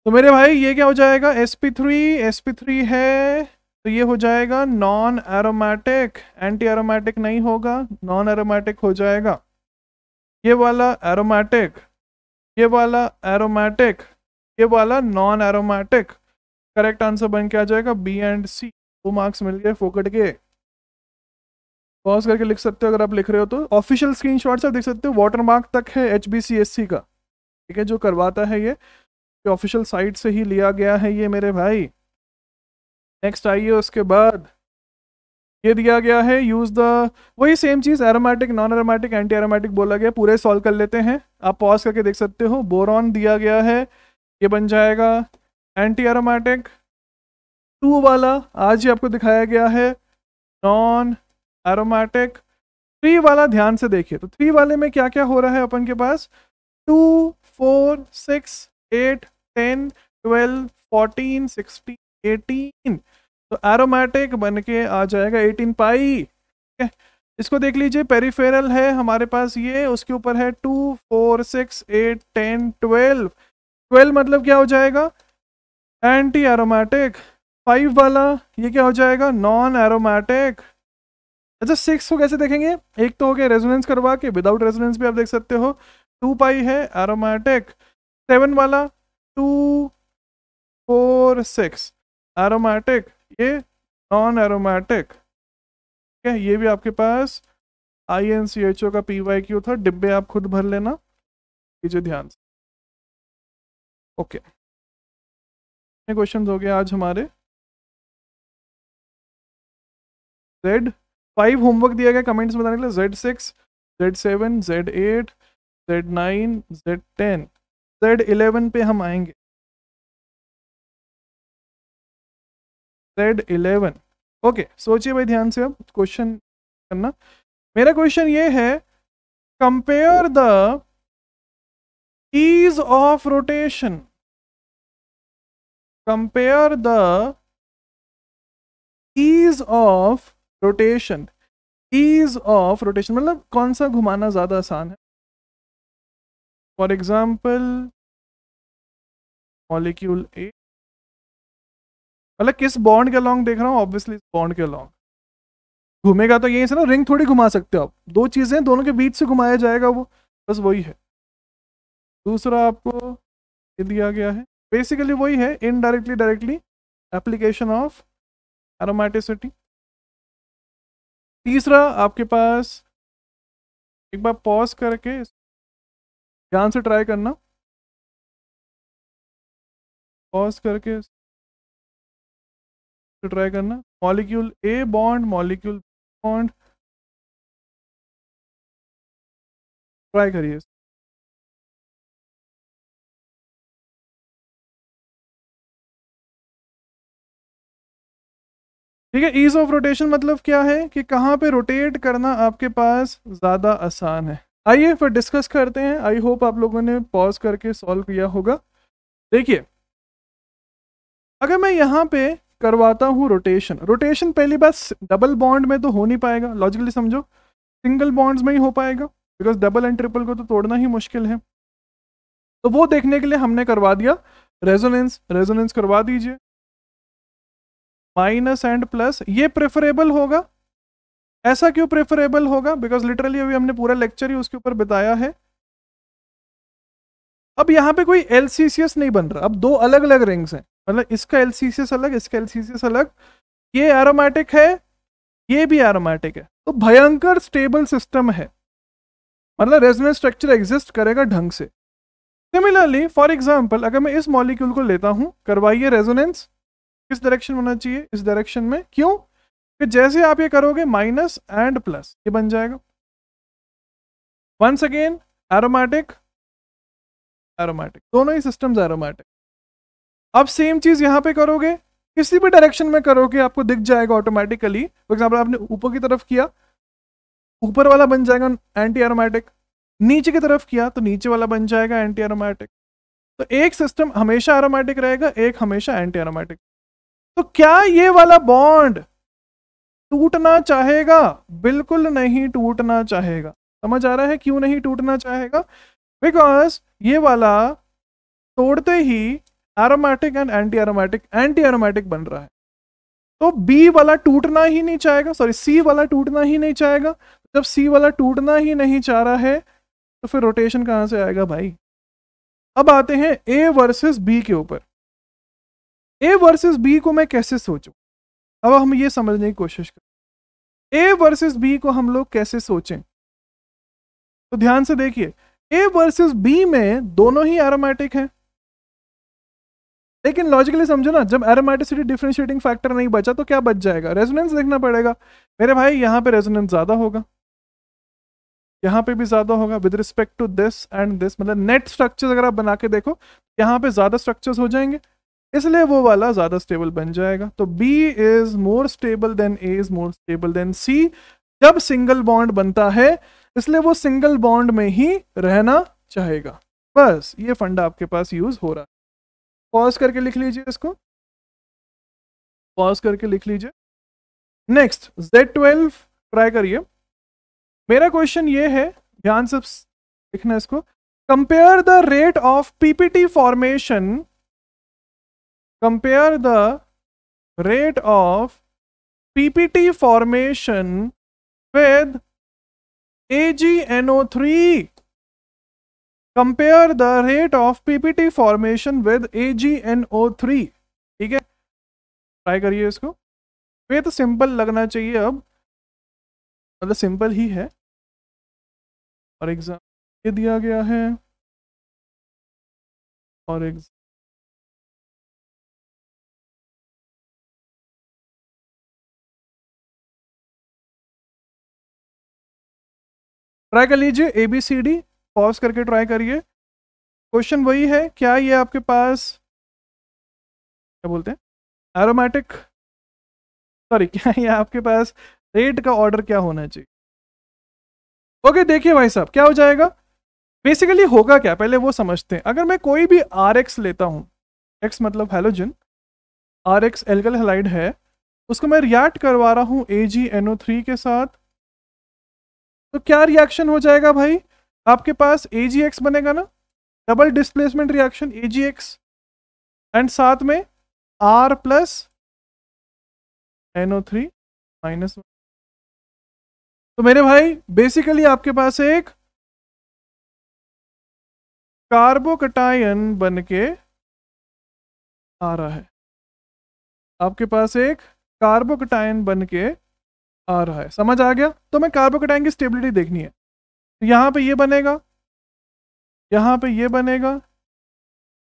तो मेरे भाई ये क्या हो जाएगा sp3 sp3 है तो ये हो जाएगा नॉन एरोमेटिक एंटी एरोमेटिक नहीं होगा नॉन एरोमेटिक हो जाएगा ये वाला एरोमेटिक ये वाला एरोमेटिक ये वाला नॉन एरोमेटिक करेक्ट आंसर बन के आ जाएगा B and C two marks मिल गए फोकट के पॉज करके लिख सकते हो अगर आप लिख रहे हो तो ऑफिशियल स्क्रीन शॉट आप देख सकते हो वाटर मार्क तक है एच का ठीक है जो करवाता है ये ऑफिशियल साइट से ही लिया गया है ये मेरे भाई नेक्स्ट आइए उसके बाद ये दिया गया है यूज़ द वही सेम चीज़ aromatic non aromatic anti aromatic बोला गया पूरे सॉल्व कर लेते हैं आप पॉज करके देख सकते हो बोरॉन दिया गया है ये बन जाएगा एंटी एरोमेटिक टू वाला आज ही आपको दिखाया गया है नॉन एरोमेटिक थ्री वाला ध्यान से देखिए तो थ्री वाले में क्या क्या हो रहा है अपन के पास two four six eight ten twelve fourteen sixteen eighteen तो एरोमेटिक बन के आ जाएगा एटीन पाई इसको देख लीजिए पेरीफेरल है हमारे पास ये उसके ऊपर है two four six eight ten twelve twelve मतलब क्या हो जाएगा एंटी एरोमेटिक फाइव वाला ये क्या हो जाएगा नॉन एरोमेटिक अच्छा सिक्स को कैसे देखेंगे एक तो हो गया रेजोनेंस करवा के विदाउट रेजोनेंस भी आप देख सकते हो टू पाई है एरोमैटिक सेवन वाला टू फोर सिक्स एरोमैटिक ये नॉन एरोमैटिक ठीक है ये भी आपके पास आई एन सी एच ओ का पी वाई क्यू था डिब्बे आप खुद भर लेना कीजिए ध्यान से ओके क्वेश्चन हो गए आज हमारे रेड फाइव होमवर्क दिया गया कमेंट्स बताने के लिए Z six Z seven Z eight Z nine Z ten Z eleven पे हम आएंगे जेड इलेवन ओके सोचिए भाई ध्यान से अब क्वेश्चन करना मेरा क्वेश्चन ये है compare the ease of rotation compare the ease of rotation ease of rotation मतलब कौन सा घुमाना ज़्यादा आसान है फॉर एग्जाम्पल मॉलिक्यूल ए मतलब किस बॉन्ड के अलॉन्ग देख रहा हूँ ऑब्वियसली बॉन्ड के अलॉन्ग घूमेगा तो यही से ना रिंग थोड़ी घुमा सकते हो आप दो चीज़ें दोनों के बीच से घुमाया जाएगा वो बस वही है दूसरा आपको ये दिया गया है बेसिकली वही है indirectly directly application of aromaticity तीसरा आपके पास एक बार पॉज करके ध्यान से ट्राई करना पॉज करके ट्राई करना molecule A bond molecule bond try करिए ठीक है ईज ऑफ रोटेशन मतलब क्या है कि कहाँ पे रोटेट करना आपके पास ज़्यादा आसान है आइए फिर डिस्कस करते हैं आई होप आप लोगों ने पॉज करके सॉल्व किया होगा देखिए अगर मैं यहाँ पे करवाता हूँ रोटेशन रोटेशन पहली बार डबल बॉन्ड में तो हो नहीं पाएगा लॉजिकली समझो सिंगल बॉन्ड्स में ही हो पाएगा बिकॉज डबल एंड ट्रिपल को तो तोड़ना ही मुश्किल है तो वो देखने के लिए हमने करवा दिया रेजोनेंस रेजोनेंस करवा दीजिए माइनस एंड प्लस ये प्रेफरेबल होगा ऐसा क्यों प्रेफरेबल होगा बिकॉज लिटरली अभी हमने पूरा लेक्चर ही उसके ऊपर बिताया है अब यहाँ पे कोई एल नहीं बन रहा अब दो अलग अलग रिंग्स हैं मतलब इसका एल अलग इसका एल अलग ये एरोमेटिक है ये भी एरोमेटिक है तो भयंकर स्टेबल सिस्टम है मतलब रेजोनेंस स्ट्रक्चर एग्जिस्ट करेगा ढंग से सिमिलरली फॉर एग्जाम्पल अगर मैं इस मॉलिक्यूल को लेता हूँ करवाइए रेजोनेंस किस डायरेक्शन होना चाहिए इस डायरेक्शन में क्यों कि जैसे आप ये करोगे माइनस एंड प्लस ये बन जाएगा वंस अगेन एरोमेटिक एरोमेटिक दोनों ही सिस्टम्स एरोमेटिक अब सेम चीज यहां पे करोगे किसी भी डायरेक्शन में करोगे आपको दिख जाएगा ऑटोमेटिकली फॉर एग्जाम्पल आपने ऊपर की तरफ किया ऊपर वाला बन जाएगा एंटी एरोमेटिक नीचे की तरफ किया तो नीचे वाला बन जाएगा एंटी एरोमेटिक तो एक सिस्टम हमेशा एरोमेटिक रहेगा एक हमेशा एंटी एरोमेटिक तो क्या ये वाला बॉन्ड टूटना चाहेगा बिल्कुल नहीं टूटना चाहेगा समझ आ रहा है क्यों नहीं टूटना चाहेगा बिकॉज ये वाला तोड़ते ही aromatic and anti aromatic anti aromatic बन रहा है तो बी वाला टूटना ही नहीं चाहेगा सॉरी सी वाला टूटना ही नहीं चाहेगा जब सी वाला टूटना ही नहीं चाह रहा है तो फिर रोटेशन कहाँ से आएगा भाई अब आते हैं ए वर्सेस बी के ऊपर ए वर्सेस बी को मैं कैसे सोचूं अब हम ये समझने की कोशिश करें ए वर्सेस बी को हम लोग कैसे सोचें तो ध्यान से देखिए ए वर्सेस बी में दोनों ही एरोमेटिक हैं लेकिन लॉजिकली समझो ना जब एरोमेटिसिटी डिफ्रेंशिएटिंग फैक्टर नहीं बचा तो क्या बच जाएगा रेजोनेंस देखना पड़ेगा मेरे भाई यहाँ पे रेजोनेंस ज़्यादा होगा यहाँ पे भी ज़्यादा होगा with respect to this and this मतलब नेट स्ट्रक्चर्स अगर आप बना के देखो यहाँ पे ज़्यादा स्ट्रक्चर्स हो जाएंगे इसलिए वो वाला ज़्यादा स्टेबल बन जाएगा तो B is more stable than A is more stable than C जब सिंगल बॉन्ड बनता है इसलिए वो सिंगल बॉन्ड में ही रहना चाहेगा बस ये फंड आपके पास यूज़ हो रहा है पॉज करके लिख लीजिए इसको पॉज करके लिख लीजिए नेक्स्ट Z12 ट्राई करिए मेरा क्वेश्चन ये है ध्यान से लिखना इसको compare the rate of PPT formation compare the rate of PPT formation with AgNO3. Compare the rate of PPT formation with AgNO3. ठीक है ट्राई करिए इसको ये तो सिंपल लगना चाहिए अब मतलब सिंपल ही है और एग्जाम ये दिया गया है और एग्जाम ट्राई कर लीजिए A B C D pause करके ट्राई करिए क्वेश्चन वही है क्या ये आपके पास क्या बोलते हैं एरोमेटिक सॉरी क्या ये आपके पास रेट का ऑर्डर क्या होना चाहिए ओके देखिए भाई साहब क्या हो जाएगा बेसिकली होगा क्या पहले वो समझते हैं अगर मैं कोई भी आर एक्स लेता हूँ एक्स मतलब halogen R X alkyl halide है उसको मैं रिएक्ट करवा रहा हूँ ए जी एन ओ थ्री के साथ तो क्या रिएक्शन हो जाएगा भाई आपके पास ए बनेगा ना double displacement reaction A and साथ में R plus NO three minus तो मेरे भाई बेसिकली आपके पास एक कार्बोकटायन बन के आ रहा है आपके पास एक कार्बोकटायन बन के आ रहा है समझ आ गया तो मैं कार्बोकेटाइन की स्टेबिलिटी देखनी है यहाँ पे ये बनेगा यहाँ पे ये बनेगा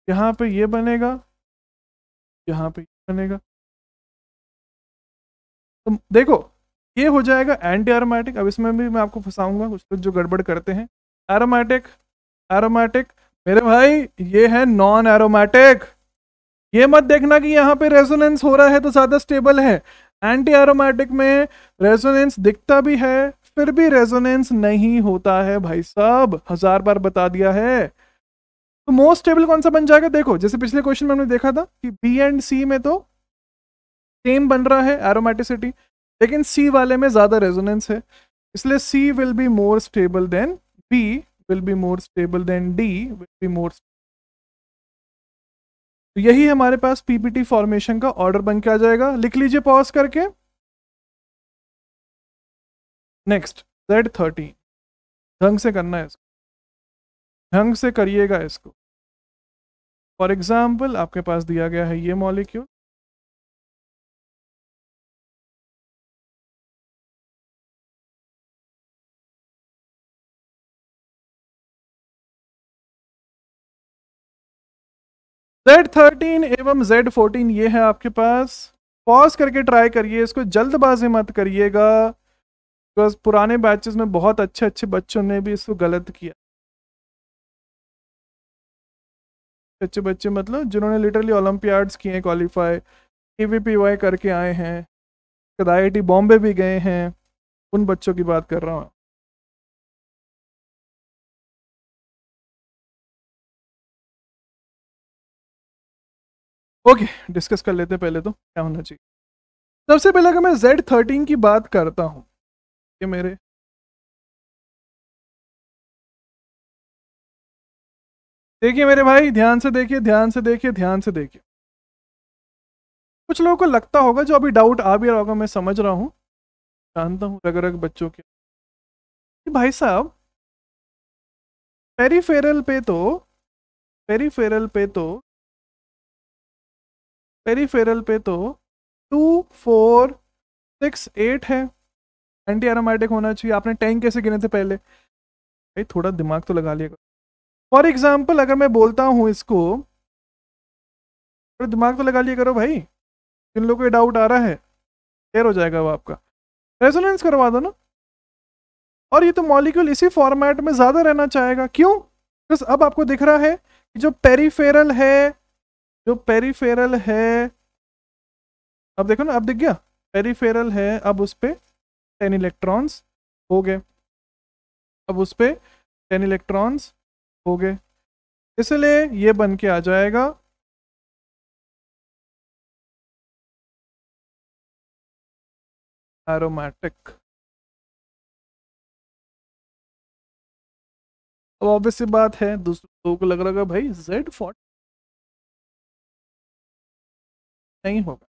यहाँ पे ये बनेगा यहाँ पे ये बनेगा तो देखो ये हो जाएगा एंटी एरोमेटिक अब इसमें भी मैं आपको फंसाऊंगा कुछ कुछ जो गड़बड़ करते हैं एरोमेटिक एरोमेटिक मेरे भाई ये है नॉन एरोमेटिक ये मत देखना कि यहाँ पे रेजोनेंस हो रहा है तो ज़्यादा स्टेबल है एंटी एरोमेटिक में रेजोनेंस दिखता भी है फिर भी रेजोनेंस नहीं होता है भाई साहब हजार बार बता दिया है तो मोस्ट स्टेबल कौन सा बन जाएगा देखो जैसे पिछले क्वेश्चन में हमने देखा था कि बी एंड सी में तो सेम बन रहा है एरोमेटिसिटी लेकिन सी वाले में ज़्यादा रेजोनेंस है इसलिए C will be more stable than B will be more stable than D will be more तो यही हमारे पास पीपीटी फॉर्मेशन का ऑर्डर बन के आ जाएगा लिख लीजिए पॉज करके नेक्स्ट जेड थर्टीन ढंग से करना है इसको ढंग से करिएगा इसको फॉर एग्जाम्पल आपके पास दिया गया है ये मॉलिक्यूल जेड थर्टीन एवं जेड फोर्टीन ये है आपके पास पॉज करके ट्राई करिए इसको जल्दबाजी मत करिएगा बिकॉज पुराने बैचेस में बहुत अच्छे अच्छे बच्चों ने भी इसको गलत किया अच्छे बच्चे मतलब जिन्होंने लिटरली ओलम्पियाड्स किए qualify A V P Y करके आए हैं कद आई बॉम्बे भी गए हैं उन बच्चों की बात कर रहा हूँ ओके डिस्कस कर लेते हैं पहले तो क्या होना चाहिए सबसे पहले अगर मैं Z13 थर्टीन की बात करता हूँ ये मेरे देखिए मेरे भाई ध्यान से देखिए ध्यान से देखिए ध्यान से देखिए कुछ लोगों को लगता होगा जो अभी डाउट आ भी रहा होगा मैं समझ रहा हूँ जानता हूँ रग रग बच्चों के भाई साहब पेरीफेरल पे तो पेरीफेरल पे तो पेरीफेरल पे तो टू फोर सिक्स एट है एंटी एरोमेटिक होना चाहिए आपने टैंक कैसे गिने थे पहले भाई थोड़ा दिमाग तो लगा लिएगा फॉर एग्जाम्पल अगर मैं बोलता हूँ इसको थोड़ा तो दिमाग तो लगा लिया करो भाई जिन लोगों को डाउट आ रहा है क्लियर हो जाएगा वो आपका रेजोनेंस करवा दो ना और ये तो मॉलिक्यूल इसी फॉर्मेट में ज़्यादा रहना चाहेगा क्यों बस अब आपको दिख रहा है कि जो पेरीफेरल है जो पेरीफेरल है अब देखो ना अब दिख गया पेरीफेरल है अब उस पर टेन इलेक्ट्रॉन्स हो गए अब उस पर टेन इलेक्ट्रॉन्स हो गए इसलिए ये बन के आ जाएगा एरोमेटिक अब ऑब्वियस बात है दूसरे दो को लग रहा है भाई जेड फोर्टी नहीं होगा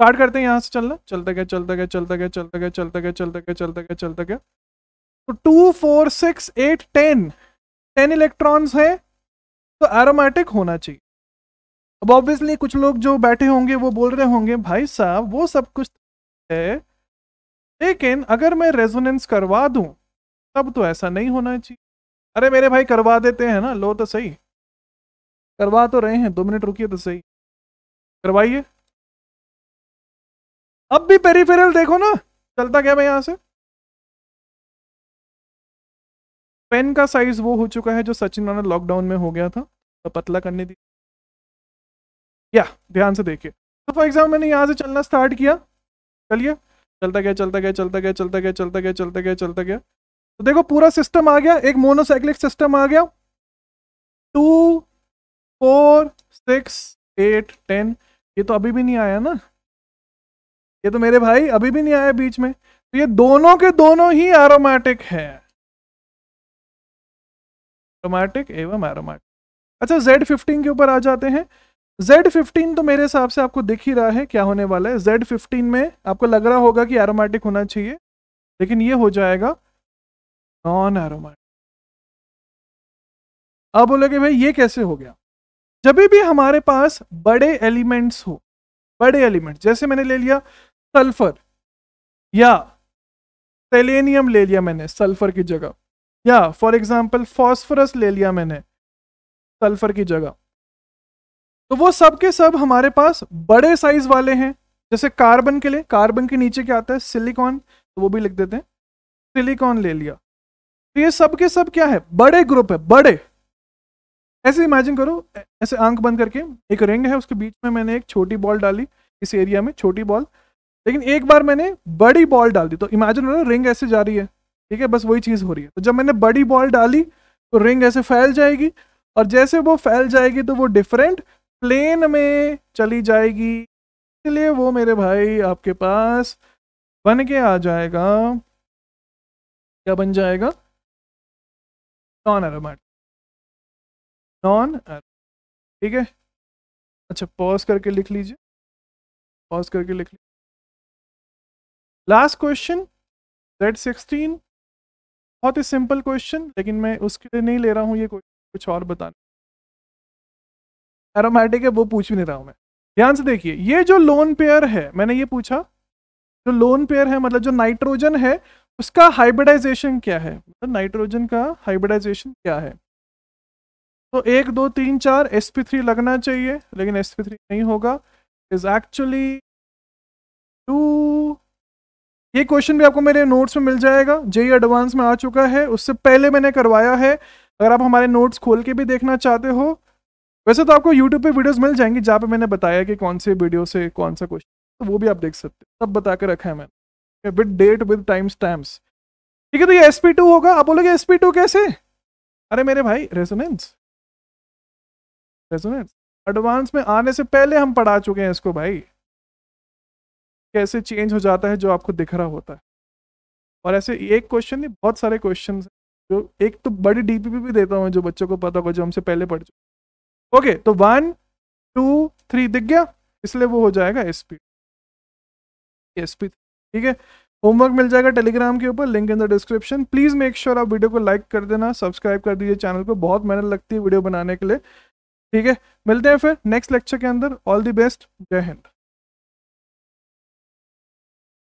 स्टार्ट करते हैं यहाँ से चलना चलते गए चलते गए चलते गए चलते गए चलते गए चलते गए चलते गए चलते गए तो two four six eight ten ten electrons हैं तो एरोमेटिक होना चाहिए अब ऑब्वियसली कुछ लोग जो बैठे होंगे वो बोल रहे होंगे भाई साहब वो सब कुछ तो है लेकिन अगर मैं रेजोनेंस करवा दूं तब तो ऐसा नहीं होना चाहिए अरे मेरे भाई करवा देते हैं ना लो तो सही करवा तो रहे हैं दो मिनट रुकिए तो सही करवाइए अब भी पेरीफेरल देखो ना चलता क्या भाई यहां से पेन का साइज वो हो चुका है जो सचिन राणा लॉकडाउन में हो गया था तो पतला करने दी या ध्यान से देखिए तो फॉर एग्जाम्पल मैंने यहाँ से चलना स्टार्ट किया चलिए चलता गया चलता गया चलता गया चलता गया चलता गया चलता गया चलता गया तो देखो पूरा सिस्टम आ गया एक मोनोसाइक्लिक सिस्टम आ गया two four six eight ten ये तो अभी भी नहीं आया ना ये तो मेरे भाई अभी भी नहीं आया बीच में तो ये दोनों के दोनों ही एरोमेटिक है एरोमेटिक एवं एरोमेटिक अच्छा जेड फिफ्टीन के ऊपर आ जाते हैं जेड फिफ्टीन तो मेरे हिसाब से आपको दिख ही रहा है क्या होने वाला है जेड फिफ्टीन में आपको लग रहा होगा कि एरोमेटिक होना चाहिए लेकिन ये हो जाएगा नॉन एरोमेटिक अब बोलोगे भाई ये कैसे हो गया जब भी हमारे पास बड़े एलिमेंट्स हो बड़े एलिमेंट जैसे मैंने ले लिया सल्फर या सेलेनियम ले लिया मैंने सल्फर की जगह या फॉर एग्जांपल फॉस्फोरस ले लिया मैंने सल्फर की जगह तो वो सब के सब हमारे पास बड़े साइज वाले हैं जैसे कार्बन के लिए कार्बन के नीचे क्या आता है सिलिकॉन तो वो भी लिख देते हैं सिलिकॉन ले लिया तो ये सब के सब क्या है बड़े ग्रुप है बड़े ऐसे इमेजिन करो ऐसे आंख बंद करके एक रिंग है उसके बीच में मैंने एक छोटी बॉल डाली इस एरिया में छोटी बॉल लेकिन एक बार मैंने बड़ी बॉल डाल दी तो इमेजिन करो रिंग ऐसे जा रही है ठीक है बस वही चीज़ हो रही है तो जब मैंने बड़ी बॉल डाली तो रिंग ऐसे फैल जाएगी और जैसे वो फैल जाएगी तो वो डिफरेंट प्लेन में चली जाएगी इसलिए वो मेरे भाई आपके पास बन के आ जाएगा क्या बन जाएगा नॉन एरोमेटिक नॉन uh, ठीक है अच्छा पॉज करके लिख लीजिए पॉज करके लिख लीजिए लास्ट क्वेश्चन जेड सिक्सटीन बहुत ही सिंपल क्वेश्चन लेकिन मैं उसके लिए नहीं ले रहा हूँ ये कुछ और बताने एरोमेटिक है वो पूछ भी नहीं रहा हूँ मैं ध्यान से देखिए ये जो लोन पेयर है मैंने ये पूछा जो लोन पेयर है मतलब जो नाइट्रोजन है उसका हाइब्रिडाइजेशन क्या है मतलब नाइट्रोजन का हाइब्रिडाइजेशन क्या है तो एक दो तीन चार एस पी थ्री लगना चाहिए लेकिन एस पी थ्री नहीं होगा इज एक्चुअली टू ये क्वेश्चन भी आपको मेरे नोट्स में मिल जाएगा जे एडवांस में आ चुका है उससे पहले मैंने करवाया है अगर आप हमारे नोट्स खोल के भी देखना चाहते हो वैसे तो आपको यूट्यूब पे वीडियोस मिल जाएंगे जहाँ पे मैंने बताया कि कौन से वीडियो से कौन सा क्वेश्चन तो वो भी आप देख सकते हो सब बता के रखा है मैंने with date with time stamps ठीक है तो ये एस होगा आप बोलोगे एस कैसे अरे मेरे भाई रेजोनेंस रेजोनेंस एडवांस में आने से पहले हम पढ़ा चुके हैं इसको भाई कैसे चेंज हो जाता है जो आपको दिख रहा होता है और ऐसे एक क्वेश्चन नहीं बहुत सारे क्वेश्चन जो एक तो बड़ी डीपीपी भी देता हूँ जो बच्चों को पता होगा जो हमसे पहले पढ़ चुके ओके तो वन टू थ्री दिख गया इसलिए वो हो जाएगा एस पी एस पी ठीक है होमवर्क मिल जाएगा टेलीग्राम के ऊपर link in the description please make sure आप वीडियो को लाइक कर देना सब्सक्राइब कर दीजिए चैनल को बहुत मेहनत लगती है वीडियो बनाने के लिए ठीक है मिलते हैं फिर नेक्स्ट लेक्चर के अंदर ऑल दी बेस्ट जय हिंद